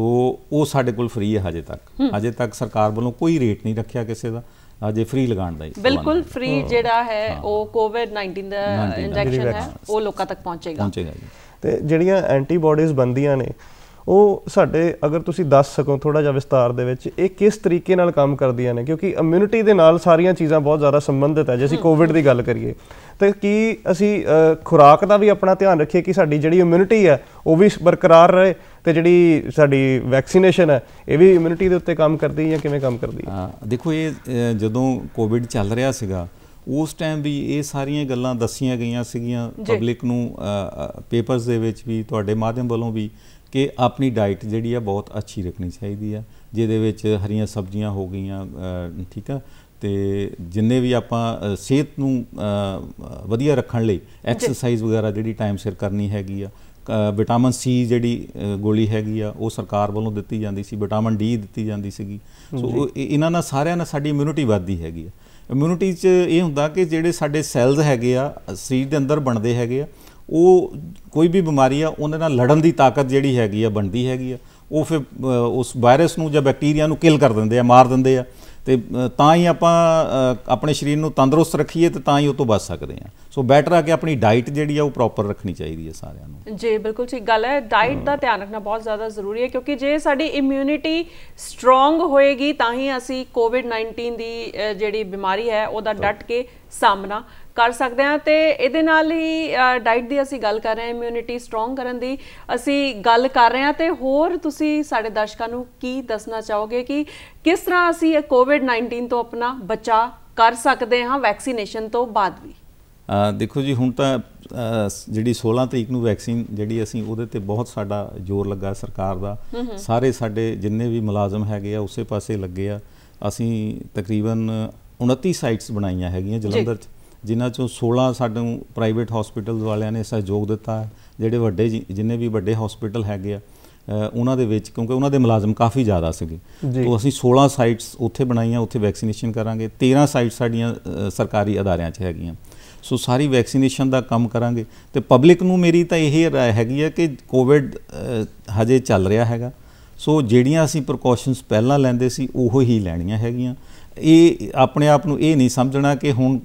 ਉਹ ਸਾਡੇ ਕੋਲ ਫ੍ਰੀ ਹੈ ਹਜੇ ਤੱਕ ਹਜੇ ਤੱਕ ਸਰਕਾਰ ਵੱਲੋਂ ਕੋਈ ਰੇਟ ਨਹੀਂ ਰੱਖਿਆ ਕਿਸੇ ਦਾ ਅਜੇ ਫ੍ਰੀ ਲਗਾਉਣ ਦਾ ਬਿਲਕੁਲ ਫ੍ਰੀ ਜਿਹੜਾ ਹੈ ਉਹ ਕੋਵਿਡ 19 ਦਾ ਇੰਜੈਕਸ਼ਨ ਹੈ ਉਹ ਲੋਕਾਂ ਤੱਕ ਪਹੁੰਚੇਗਾ ਪਹੁੰਚੇਗਾ ਤੇ ਜਿਹੜੀਆਂ ਐਂਟੀਬਾਡੀਜ਼ ਬੰਦੀਆਂ ਨੇ ਉਹ ਸਾਡੇ ਅਗਰ ਤੁਸੀਂ ਦੱਸ ਸਕੋ ਥੋੜਾ ਜਿਹਾ ਵਿਸਤਾਰ ਦੇ ਵਿੱਚ ਇਹ ਕਿਸ ਤਰੀਕੇ ਨਾਲ ਕੰਮ ਕਰਦੀਆਂ ਨੇ ਕਿਉਂਕਿ ਇਮਿਊਨਿਟੀ ਦੇ ਨਾਲ ਸਾਰੀਆਂ ਚੀਜ਼ਾਂ ਬਹੁਤ ਜ਼ਿਆਦਾ ਸੰਬੰਧਿਤ ਹੈ ਜੇ ਅਸੀਂ ਕੋਵਿਡ ਦੀ ਗੱਲ ਕਰੀਏ ਤੇ ਕੀ ਅਸੀਂ ਖੁਰਾਕ ਦਾ ਵੀ ਆਪਣਾ ਧਿਆਨ ਰੱਖੀਏ ਕਿ ਸਾਡੀ ਜਿਹੜੀ ਇਮਿਊਨਿਟੀ ਹੈ ਉਹ ਵੀ ਬਰਕਰਾਰ ਰਹੇ ਤੇ ਜਿਹੜੀ ਸਾਡੀ ਵੈਕਸੀਨੇਸ਼ਨ ਹੈ ਇਹ ਵੀ ਇਮਿਊਨਿਟੀ ਦੇ ਉੱਤੇ ਕੰਮ ਕਰਦੀ ਹੈ ਜਾਂ ਕਿਵੇਂ ਕੰਮ ਕਰਦੀ ਹੈ ਹਾਂ ਦੇਖੋ ਇਹ ਜਦੋਂ ਕੋਵਿਡ ਚੱਲ ਰਿਹਾ ਸੀਗਾ ਉਸ ਟਾਈਮ ਵੀ ਇਹ ਸਾਰੀਆਂ ਗੱਲਾਂ ਦੱਸੀਆਂ ਗਈਆਂ ਸੀਗੀਆਂ ਪਬਲਿਕ ਨੂੰ ਪੇਪਰਸ ਦੇ ਵਿੱਚ ਵੀ ਤੁਹਾਡੇ ਮਾਧਿਅਮ ਵੱਲੋਂ ਵੀ ਕਿ ਆਪਣੀ ਡਾਈਟ ਜਿਹੜੀ ਆ ਬਹੁਤ ਅੱਛੀ ਰੱਖਣੀ ਚਾਹੀਦੀ ਆ ਜਿਹਦੇ ਵਿੱਚ ਹਰੀਆਂ ਸਬਜ਼ੀਆਂ ਹੋ ਗਈਆਂ ਠੀਕ ਆ ਤੇ ਜਿੰਨੇ ਵੀ ਆਪਾਂ ਸਿਹਤ ਨੂੰ ਵਧੀਆ ਰੱਖਣ ਲਈ ਐਕਸਰਸਾਈਜ਼ ਵਗੈਰਾ ਜਿਹੜੀ ਟਾਈਮ ਸਿਰ ਕਰਨੀ ਹੈਗੀ ਆ ਵਿਟਾਮਿਨ ਸੀ ਜਿਹੜੀ ਗੋਲੀ ਹੈਗੀ ਆ ਉਹ ਸਰਕਾਰ ਵੱਲੋਂ ਦਿੱਤੀ ਜਾਂਦੀ ਸੀ ਵਿਟਾਮਿਨ ਡੀ ਦਿੱਤੀ ਜਾਂਦੀ ਸੀਗੀ ਸੋ ਇਹਨਾਂ ਨਾਲ ਸਾਰਿਆਂ ਨਾਲ ਸਾਡੀ ਇਮਿਊਨਿਟੀ ਵੱਧਦੀ ਹੈਗੀ ਆ ਇਮਿਊਨਿਟੀ 'ਚ ਇਹ ਹੁੰਦਾ ਕਿ ਜਿਹੜੇ ਸਾਡੇ ਸੈਲਸ ਹੈਗੇ ਆ ਸਰੀਰ ਦੇ ਅੰਦਰ ਬਣਦੇ ਹੈਗੇ ਆ ਉਹ ਕੋਈ ਵੀ ਬਿਮਾਰੀ ਆ ਉਹਨਾਂ ਨਾਲ ਲੜਨ ਦੀ ਤਾਕਤ ਜਿਹੜੀ ਹੈਗੀ ਆ ਬਣਦੀ ਹੈਗੀ ਆ ਉਹ ਫਿਰ ਉਸ ਵਾਇਰਸ ਨੂੰ ਜਾਂ ਬੈਕਟੀਰੀਆ ਨੂੰ ਕਿਲ ਕਰ ਦਿੰਦੇ ਆ ਮਾਰ ਦਿੰਦੇ ਆ ਤੇ ਤਾਂ ਹੀ ਆਪਾਂ ਆਪਣੇ ਸਰੀਰ ਨੂੰ ਤੰਦਰੁਸਤ ਰੱਖੀਏ ਤੇ ਤਾਂ ਹੀ ਉਹ ਤੋਂ ਬਚ ਸਕਦੇ ਆ ਸੋ ਬੈਟਰ ਆ ਕਿ ਆਪਣੀ ਡਾਈਟ ਜਿਹੜੀ ਆ ਉਹ ਪ੍ਰੋਪਰ ਰੱਖਣੀ ਚਾਹੀਦੀ ਹੈ ਸਾਰਿਆਂ ਨੂੰ ਜੀ ਬਿਲਕੁਲ ਠੀਕ ਗੱਲ ਹੈ ਡਾਈਟ ਦਾ ਧਿਆਨ ਰੱਖਣਾ ਬਹੁਤ ਜ਼ਿਆਦਾ ਜ਼ਰੂਰੀ ਹੈ ਕਿਉਂਕਿ ਜੇ ਸਾਡੀ ਇਮਿਊਨਿਟੀ ਸਟਰੋਂਗ ਹੋਏਗੀ ਤਾਂ ਹੀ ਅਸੀਂ ਕੋਵਿਡ-19 ਦੀ ਜਿਹੜੀ ਬਿਮਾਰੀ ਹੈ ਉਹਦਾ ਡਟ ਕੇ ਸਾਹਮਣਾ ਕਰ ਸਕਦੇ ਹਾਂ ਤੇ ਇਹਦੇ ਨਾਲ ਹੀ ਡਾਈਟ ਦੀ ਅਸੀਂ ਗੱਲ ਕਰ ਰਹੇ ਹਾਂ ਇਮਿਊਨਿਟੀ ਸਟਰੋਂਗ ਕਰਨ ਦੀ ਅਸੀਂ ਗੱਲ ਕਰ ਰਹੇ ਹਾਂ ਤੇ ਹੋਰ ਤੁਸੀਂ ਸਾਡੇ ਦਰਸ਼ਕਾਂ ਨੂੰ ਕੀ ਦੱਸਣਾ ਚਾਹੋਗੇ ਕਿ ਕਿਸ ਤਰ੍ਹਾਂ ਅਸੀਂ ਇਹ ਕੋਵਿਡ-19 ਤੋਂ ਆਪਣਾ ਬਚਾ ਕਰ ਸਕਦੇ ਹਾਂ ਵੈਕਸੀਨੇਸ਼ਨ ਤੋਂ ਬਾਅਦ ਵੀ ਦੇਖੋ ਜੀ ਹੁਣ ਤਾਂ ਜਿਹੜੀ 16 ਤਰੀਕ ਨੂੰ ਵੈਕਸੀਨ ਜਿਹੜੀ ਅਸੀਂ ਉਹਦੇ ਤੇ ਬਹੁਤ ਸਾਡਾ ਜ਼ੋਰ ਲੱਗਾ ਸਰਕਾਰ ਦਾ ਸਾਰੇ ਸਾਡੇ ਜਿੰਨੇ ਵੀ ਮੁਲਾਜ਼ਮ ਹੈਗੇ ਆ ਉਸੇ ਪਾਸੇ ਲੱਗੇ ਆ ਅਸੀਂ ਤਕਰੀਬਨ 29 ਸਾਈਟਸ ਬਣਾਈਆਂ ਹੈਗੀਆਂ ਜਲੰਧਰ 'ਚ ਜਿਨ੍ਹਾਂ ਚੋਂ 16 ਨੂੰ ਪ੍ਰਾਈਵੇਟ ਹਸਪੀਟਲਸ ਵਾਲਿਆਂ ਨੇ ਸਹਿਯੋਗ ਦਿੱਤਾ ਜਿਹੜੇ ਵੱਡੇ ਜਿੰਨੇ ਵੀ ਵੱਡੇ ਹਸਪੀਟਲ ਹੈਗੇ ਆ ਉਹਨਾਂ ਦੇ ਵਿੱਚ ਕਿਉਂਕਿ ਉਹਨਾਂ ਦੇ ਮੁਲਾਜ਼ਮ ਕਾਫੀ ਜ਼ਿਆਦਾ ਸੀਗੇ ਤੋਂ ਅਸੀਂ 16 ਸਾਈਟਸ ਉੱਥੇ ਬਣਾਈਆਂ ਉੱਥੇ ਵੈਕਸੀਨੇਸ਼ਨ ਕਰਾਂਗੇ 13 ਸਾਈਟਸ ਸਾਡੀਆਂ ਸਰਕਾਰੀ ਅਦਾਰਿਆਂ 'ਚ ਹੈਗੀਆਂ ਸੋ ਸਾਰੀ ਵੈਕਸੀਨੇਸ਼ਨ ਦਾ ਕੰਮ ਕਰਾਂਗੇ ਤੇ ਪਬਲਿਕ ਨੂੰ ਮੇਰੀ ਤਾਂ ਇਹ ਰਾਏ ਹੈਗੀ ਹੈ ਕਿ ਕੋਵਿਡ ਹਜੇ ਚੱਲ ਰਿਹਾ ਹੈਗਾ ਸੋ ਜਿਹੜੀਆਂ ਅਸੀਂ ਪ੍ਰੀਕਾਸ਼ਨਸ ਪਹਿਲਾਂ ਲੈਂਦੇ ਸੀ ਉਹੋ ਹੀ ਲੈਣੀਆਂ ਹੈਗੀਆਂ ਇਹ ਆਪਣੇ ਆਪ ਨੂੰ ਇਹ ਨਹੀਂ ਸਮਝਣਾ ਕਿ ਹੁਣ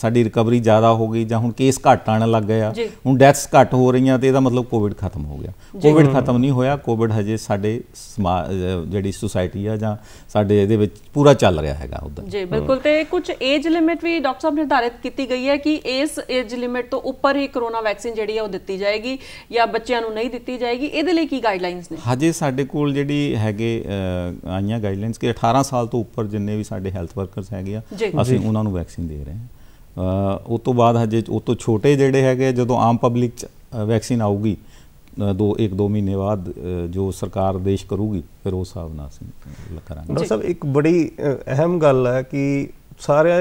ਸਾਡੀ ਰਿਕਵਰੀ ਜ਼ਿਆਦਾ ਹੋ ਗਈ ਜਾਂ ਹੁਣ ਕੇਸ ਘਟ ਆਣ ਲੱਗ ਗਿਆ ਹੁਣ ਡੈਥਸ ਘਟ ਹੋ ਰਹੀਆਂ ਤੇ ਇਹਦਾ ਮਤਲਬ ਕੋਵਿਡ ਖਤਮ ਹੋ ਗਿਆ ਕੋਵਿਡ ਖਤਮ ਨਹੀਂ ਹੋਇਆ ਕੋਵਿਡ ਹਜੇ ਸਾਡੇ ਜਿਹੜੀ ਸੁਸਾਇਟੀ ਆ ਜਾਂ ਸਾਡੇ ਇਹਦੇ ਵਿੱਚ ਪੂਰਾ ਚੱਲ ਰਿਹਾ ਹੈਗਾ ਉਦੋਂ ਜੀ ਬਿਲਕੁਲ ਤੇ ਕੁਝ ਏਜ ਲਿਮਿਟ ਵੀ ਡਾਕਟਰ ਸਾਹਿਬ ਨਿਰਧਾਰਿਤ ਕੀਤੀ ਗਈ ਹੈ ਕਿ ਇਸ ਏਜ ਲਿਮਿਟ ਤੋਂ ਉੱਪਰ ਹੀ ਕਰੋਨਾ ਵੈਕਸੀਨ ਜਿਹੜੀ ਆ ਉਹ ਦਿੱਤੀ ਜਾਏਗੀ ਜਾਂ ਬੱਚਿਆਂ ਨੂੰ ਨਹੀਂ ਦਿੱਤੀ ਜਾਏਗੀ ਇਹਦੇ ਲਈ ਕੀ ਗਾਈਡਲਾਈਨਸ ਨੇ ਹਜੇ ਸਾਡੇ ਕੋਲ ਜਿਹੜੀ ਹੈਗੇ ਆਈਆਂ ਗਾਈਡਲਾਈਨਸ ਕਿ 18 ਸਾਲ ਤੋਂ ਉੱਪਰ ਜਿੰਨੇ ਵੀ ਸਾਡੇ ਹੈਲਥ ਵਰਕਰਸ ਹੈਗੇ ਆ ਅਸੀਂ ਉਹਨਾਂ ਨੂੰ ਵੈਕਸੀਨ ਦੇ ਰਹੇ ਹਾਂ ਉਹ ਤੋਂ ਬਾਅਦ ਹਜੇ ਉਹ ਤੋਂ ਛੋਟੇ ਜਿਹੜੇ ਹੈਗੇ ਜਦੋਂ ਆਮ ਪਬਲਿਕ ਚ ਵੈਕਸੀਨ ਆਊਗੀ ਦੋ ਇੱਕ ਦੋ ਮਹੀਨੇ ਬਾਅਦ ਜੋ ਸਰਕਾਰ ਦੇਸ਼ ਕਰੂਗੀ ਫਿਰ ਉਹ ਹਿਸਾਬ ਨਾਲ ਅਸੀਂ ਕਰਾਂਗੇ ਡਾਕਟਰ ਸਾਹਿਬ ਇੱਕ ਬੜੀ ਅਹਿਮ ਗੱਲ ਹੈ ਕਿ ਸਾਰੇ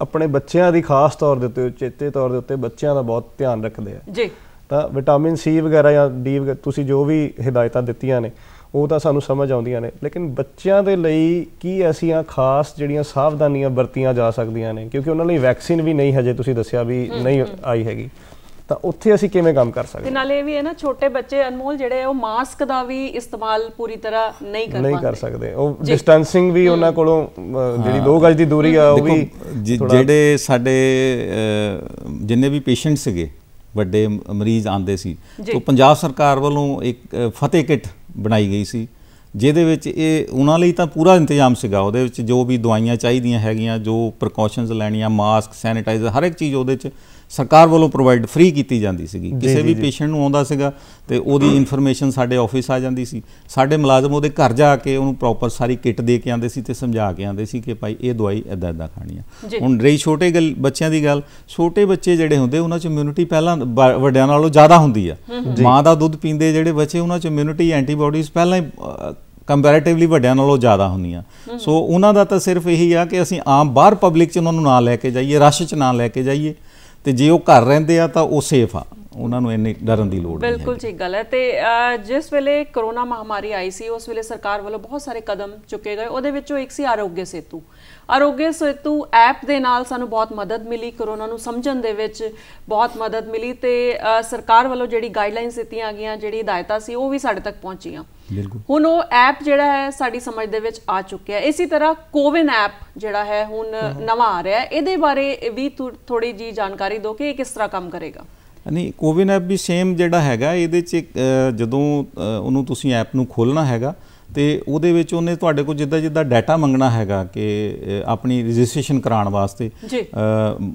ਆਪਣੇ ਬੱਚਿਆਂ ਦੀ ਖਾਸ ਤੌਰ ਦੇ ਉੱਤੇ ਚੇਤੇ ਤੌਰ ਦੇ ਉੱਤੇ ਬੱਚਿਆਂ ਦਾ ਬਹੁਤ ਧਿਆਨ ਰੱਖਦੇ ਆ ਜੀ ਤਾਂ ਵਿਟਾਮਿਨ ਸੀ ਵਗੈਰਾ ਜਾਂ ਡੀ ਤੁਸੀਂ ਜੋ ਵੀ ਹਦਾਇਤਾਂ ਦਿੱਤੀਆਂ ਨੇ ਉਹ ਤਾਂ ਸਾਨੂੰ ਸਮਝ ਆਉਂਦੀਆਂ ਨੇ ਲੇਕਿਨ ਬੱਚਿਆਂ ਦੇ ਲਈ ਕੀ ਐਸੀਆਂ ਖਾਸ ਜਿਹੜੀਆਂ ਸਾਵਧਾਨੀਆਂ ਵਰਤੀਆਂ ਜਾ ਸਕਦੀਆਂ ਨੇ ਕਿਉਂਕਿ ਉਹਨਾਂ ਲਈ ਵੈਕਸੀਨ ਵੀ ਨਹੀਂ ਹਜੇ ਤੁਸੀਂ ਦੱਸਿਆ ਵੀ ਨਹੀਂ ਆਈ ਹੈਗੀ ਤਾਂ ਉੱਥੇ ਅਸੀਂ ਕਿਵੇਂ ਕੰਮ ਕਰ ਸਕਦੇ ਤੇ ਨਾਲੇ ਇਹ ਵੀ ਹੈ ਨਾ ਛੋਟੇ ਬੱਚੇ ਅਨਮੋਲ ਜਿਹੜੇ ਉਹ ਮਾਸਕ ਦਾ ਵੀ ਇਸਤੇਮਾਲ ਪੂਰੀ ਤਰ੍ਹਾਂ ਨਹੀਂ ਕਰ ਨਹੀਂ ਕਰ ਸਕਦੇ ਉਹ ਡਿਸਟੈਂਸਿੰਗ ਵੀ ਉਹਨਾਂ ਕੋਲੋਂ ਜਿਹੜੀ 2 ਗਜ ਦੀ ਦੂਰੀ ਆ ਉਹ ਵੀ ਜਿਹੜੇ ਸਾਡੇ ਜਿੰਨੇ ਵੀ ਪੇਸ਼ੈਂਟ ਸੀਗੇ ਵੱਡੇ ਮਰੀਜ਼ ਆਂਦੇ ਸੀ ਤੋਂ ਪੰਜਾਬ ਸਰਕਾਰ ਵੱਲੋਂ ਇੱਕ ਫਤਿਹ ਕਿਟ ਬਣਾਈ ਗਈ ਸੀ ਜਿਹਦੇ ਵਿੱਚ ਇਹ ਉਹਨਾਂ ਲਈ ਤਾਂ ਪੂਰਾ ਇੰਤਜ਼ਾਮ ਸੀਗਾ ਉਹਦੇ ਵਿੱਚ ਜੋ ਵੀ ਦਵਾਈਆਂ ਚਾਹੀਦੀਆਂ ਹੈਗੀਆਂ ਜੋ ਪ੍ਰੀਕਾਸ਼ਨਸ ਲੈਣੀਆਂ ਮਾਸਕ ਸੈਨੀਟਾਈਜ਼ਰ ਹਰ ਇੱਕ ਚੀਜ਼ ਉਹਦੇ ਵਿੱਚ ਸਰਕਾਰ ਵੱਲੋਂ ਪ੍ਰੋਵਾਈਡ ਫ੍ਰੀ ਕੀਤੀ ਜਾਂਦੀ ਸੀਗੀ ਕਿਸੇ ਵੀ ਪੇਸ਼ੈਂਟ ਨੂੰ ਆਉਂਦਾ ਸੀਗਾ ਤੇ ਉਹਦੀ ਇਨਫੋਰਮੇਸ਼ਨ ਸਾਡੇ ਆਫਿਸ ਆ ਜਾਂਦੀ ਸੀ ਸਾਡੇ ਮੁਲਾਜ਼ਮ ਉਹਦੇ ਘਰ ਜਾ ਕੇ ਉਹਨੂੰ ਪ੍ਰੋਪਰ ਸਾਰੀ ਕਿੱਟ ਦੇ ਕੇ ਆਉਂਦੇ ਸੀ ਤੇ ਸਮਝਾ ਕੇ ਆਉਂਦੇ ਸੀ ਕਿ ਭਾਈ ਇਹ ਦਵਾਈ ਇਦਾਂ ਇਦਾਂ ਖਾਣੀ ਆ ਹੁਣ ਰਹੀ ਛੋਟੇ ਗੱਲ ਬੱਚਿਆਂ ਦੀ ਗੱਲ ਛੋਟੇ ਬੱਚੇ ਜਿਹੜੇ ਹੁੰਦੇ ਉਹਨਾਂ 'ਚ ਇਮਿਊਨਿਟੀ ਪਹਿਲਾਂ ਵੱਡਿਆਂ ਨਾਲੋਂ ਜ਼ਿਆਦਾ ਹੁੰਦੀ ਆ ਮਾਂ ਦਾ ਦੁੱਧ ਪੀਂਦੇ ਜਿਹੜੇ ਬੱਚੇ ਉਹਨਾਂ 'ਚ ਇਮਿਊਨਿਟੀ ਐਂਟੀਬਾਡੀਜ਼ ਪਹਿਲਾਂ ਹੀ ਕੰਪੈਰੀਟਿਵਲੀ ਵੱਡਿਆਂ ਨਾਲੋਂ ਜ਼ਿਆਦਾ ਹੁੰਦੀਆਂ ਸੋ ਉਹਨਾਂ ਦਾ ਤਾਂ ਸਿਰਫ ਇਹੀ ਆ ਕਿ ਅਸੀਂ ਆਮ ਬਾਹਰ ਪਬਲਿਕ 'ਚ ਉਹਨਾਂ ਨੂੰ ਨਾ ਲੈ ਕੇ ਜਾਈਏ ਰਸ਼ 'ਚ ਨਾ ਲੈ ਕੇ ਜਾਈਏ ਤੇ ਜੇ ਉਹ ਘਰ ਰਹਿੰਦੇ ਆ ਤਾਂ ਉਹ ਸੇਫ ਆ ਉਹਨਾਂ ਨੂੰ ਇੰਨੀ ਡਰਨ ਦੀ ਲੋੜ ਨਹੀਂ ਬਿਲਕੁਲ ਠੀਕ ਗੱਲ ਹੈ ਤੇ ਜਿਸ ਵੇਲੇ ਕਰੋਨਾ ਮਹਾਮਾਰੀ ਆਈ ਸੀ ਉਸ ਵੇਲੇ ਸਰਕਾਰ ਵੱਲੋਂ ਬਹੁਤ ਸਾਰੇ ਕਦਮ ਚੁੱਕੇ ਗਏ ਉਹਦੇ ਵਿੱਚੋਂ ਇੱਕ ਸੀ ਆਰੋਗਯ ਸੇਤੂ ਆਰੋਗਯ ਸੇਤੂ ਐਪ ਦੇ ਨਾਲ ਸਾਨੂੰ ਬਹੁਤ ਮਦਦ ਮਿਲੀ ਕਰੋਨਾ ਨੂੰ ਸਮਝਣ ਦੇ ਵਿੱਚ ਬਹੁਤ ਮਦਦ ਮਿਲੀ ਤੇ ਸਰਕਾਰ ਵੱਲੋਂ ਜਿਹੜੀ ਗਾਈਡਲਾਈਨਸ ਦਿੱਤੀਆਂ ਗਈਆਂ ਜਿਹੜੀ ਹਦਾਇਤਾਂ ਸੀ ਉਹ ਵੀ ਸਾਡੇ ਤੱਕ ਪਹੁੰਚੀਆਂ ਬਿਲਕੁਲ ਹੁਣ ਉਹ ਐਪ ਜਿਹੜਾ ਹੈ ਸਾਡੀ ਸਮਝ ਦੇ ਵਿੱਚ ਆ ਚੁੱਕਿਆ ਇਸੇ ਤਰ੍ਹਾਂ ਕੋਵਿਨ ਐਪ ਜਿਹੜਾ ਹੈ ਹੁਣ ਨਵਾਂ ਆ ਰਿਹਾ ਹੈ ਇਹਦੇ ਬਾਰੇ ਵੀ ਥੋੜੀ ਜੀ ਜਾਣਕਾਰੀ ਦਿਓ ਕਿ ਇਹ ਕਿਸ ਤਰ੍ਹਾਂ ਕੰਮ ਕਰੇਗਾ ਨਹੀਂ ਕੋਵਿਨ ਐਪ ਵੀ ਸੇਮ ਜਿਹੜਾ ਹੈਗਾ ਇਹਦੇ 'ਚ ਜਦੋਂ ਉਹਨੂੰ ਤੁਸੀਂ ਐਪ ਨੂੰ ਖੋਲਣਾ ਹੈਗਾ ਤੇ ਉਹਦੇ ਵਿੱਚ ਉਹਨੇ ਤੁਹਾਡੇ ਕੋਲ ਜਿੱਦਾਂ ਜਿੱਦਾਂ ਡਾਟਾ ਮੰਗਣਾ ਹੈਗਾ ਕਿ ਆਪਣੀ ਰਜਿਸਟ੍ਰੇਸ਼ਨ ਕਰਾਉਣ ਵਾਸਤੇ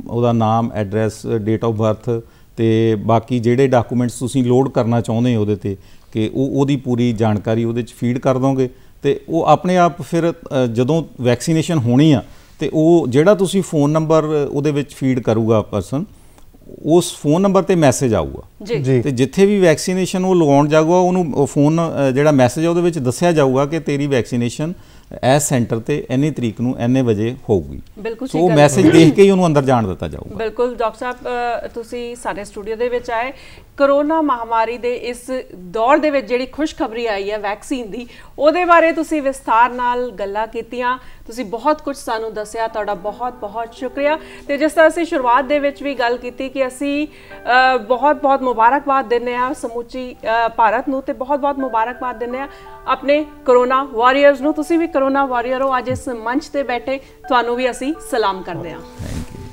ਉਹਦਾ ਨਾਮ ਐਡਰੈਸ ਡੇਟ ਆਫ ਬਰਥ ਤੇ ਬਾਕੀ ਜਿਹੜੇ ਡਾਕੂਮੈਂਟਸ ਤੁਸੀਂ ਲੋਡ ਕਰਨਾ ਚਾਹੁੰਦੇ ਹੋ ਉਹਦੇ ਤੇ ਕਿ ਉਹ ਉਹਦੀ ਪੂਰੀ ਜਾਣਕਾਰੀ ਉਹਦੇ ਚ ਫੀਡ ਕਰ ਦੋਗੇ ਤੇ ਉਹ ਆਪਣੇ ਆਪ ਫਿਰ ਜਦੋਂ ਵੈਕਸੀਨੇਸ਼ਨ ਹੋਣੀ ਆ ਤੇ ਉਹ ਜਿਹੜਾ ਤੁਸੀਂ ਫੋਨ ਨੰਬਰ ਉਹਦੇ ਵਿੱਚ ਫੀਡ ਕਰੂਗਾ ਪਰਸਨ ਉਸ ਫੋਨ ਨੰਬਰ ਤੇ ਮੈਸੇਜ ਆਊਗਾ ਜੀ ਤੇ ਜਿੱਥੇ ਵੀ ਵੈਕਸੀਨੇਸ਼ਨ ਉਹ ਲਗਾਉਣ ਜਾਊਗਾ ਉਹਨੂੰ ਫੋਨ ਜਿਹੜਾ ਮੈਸੇਜ ਆ ਉਹਦੇ ਵਿੱਚ ਦੱਸਿਆ ਜਾਊਗਾ ਕਿ ਤੇਰੀ ਵੈਕਸੀਨੇਸ਼ਨ ਇਸ ਸੈਂਟਰ ਤੇ ਐਨੀ ਤਰੀਕ ਨੂੰ ਐਨੇ ਵਜੇ ਹੋਊਗੀ ਸੋ ਮੈਸੇਜ ਦੇਖ ਕੇ ਹੀ ਉਹਨੂੰ ਅੰਦਰ ਜਾਣ ਦਿੱਤਾ ਜਾਊਗਾ ਬਿਲਕੁਲ ਡਾਕਟਰ ਸਾਹਿਬ ਤੁਸੀਂ ਸਾਡੇ ਸਟੂਡੀਓ ਦੇ ਵਿੱਚ ਆਏ ਕਰੋਨਾ ਮਹਾਮਾਰੀ ਦੇ ਇਸ ਦੌਰ ਦੇ ਵਿੱਚ ਜਿਹੜੀ ਖੁਸ਼ਖਬਰੀ ਆਈ ਹੈ ਵੈਕਸੀਨ ਦੀ ਉਹਦੇ ਬਾਰੇ ਤੁਸੀਂ ਵਿਸਥਾਰ ਨਾਲ ਗੱਲਾਂ ਕੀਤੀਆਂ ਤੁਸੀਂ ਬਹੁਤ ਕੁਝ ਸਾਨੂੰ ਦੱਸਿਆ ਤੁਹਾਡਾ ਬਹੁਤ-ਬਹੁਤ ਸ਼ੁਕਰੀਆ ਤੇ ਜਿਸ ਤਰ੍ਹਾਂ ਅਸੀਂ ਸ਼ੁਰੂਆਤ ਦੇ ਵਿੱਚ ਵੀ ਗੱਲ ਕੀਤੀ ਕਿ ਅਸੀਂ ਬਹੁਤ-ਬਹੁਤ ਮੁਬਾਰਕਬਾਦ ਦਿੰਨੇ ਆ ਸਮੁੱਚੀ ਭਾਰਤ ਨੂੰ ਤੇ ਬਹੁਤ-ਬਹੁਤ ਮੁਬਾਰਕਬਾਦ ਦਿੰਨੇ ਆ ਆਪਣੇ ਕਰੋਨਾ ਵਾਰੀਅਰਸ ਨੂੰ ਤੁਸੀਂ ਵੀ ਕਰੋਨਾ ਵਾਰੀਅਰ ਹੋ ਅੱਜ ਇਸ ਮੰਚ ਤੇ ਬੈਠੇ ਤੁਹਾਨੂੰ ਵੀ ਅਸੀਂ ਸਲਾਮ ਕਰਦੇ ਆ ਥੈਂਕ ਯੂ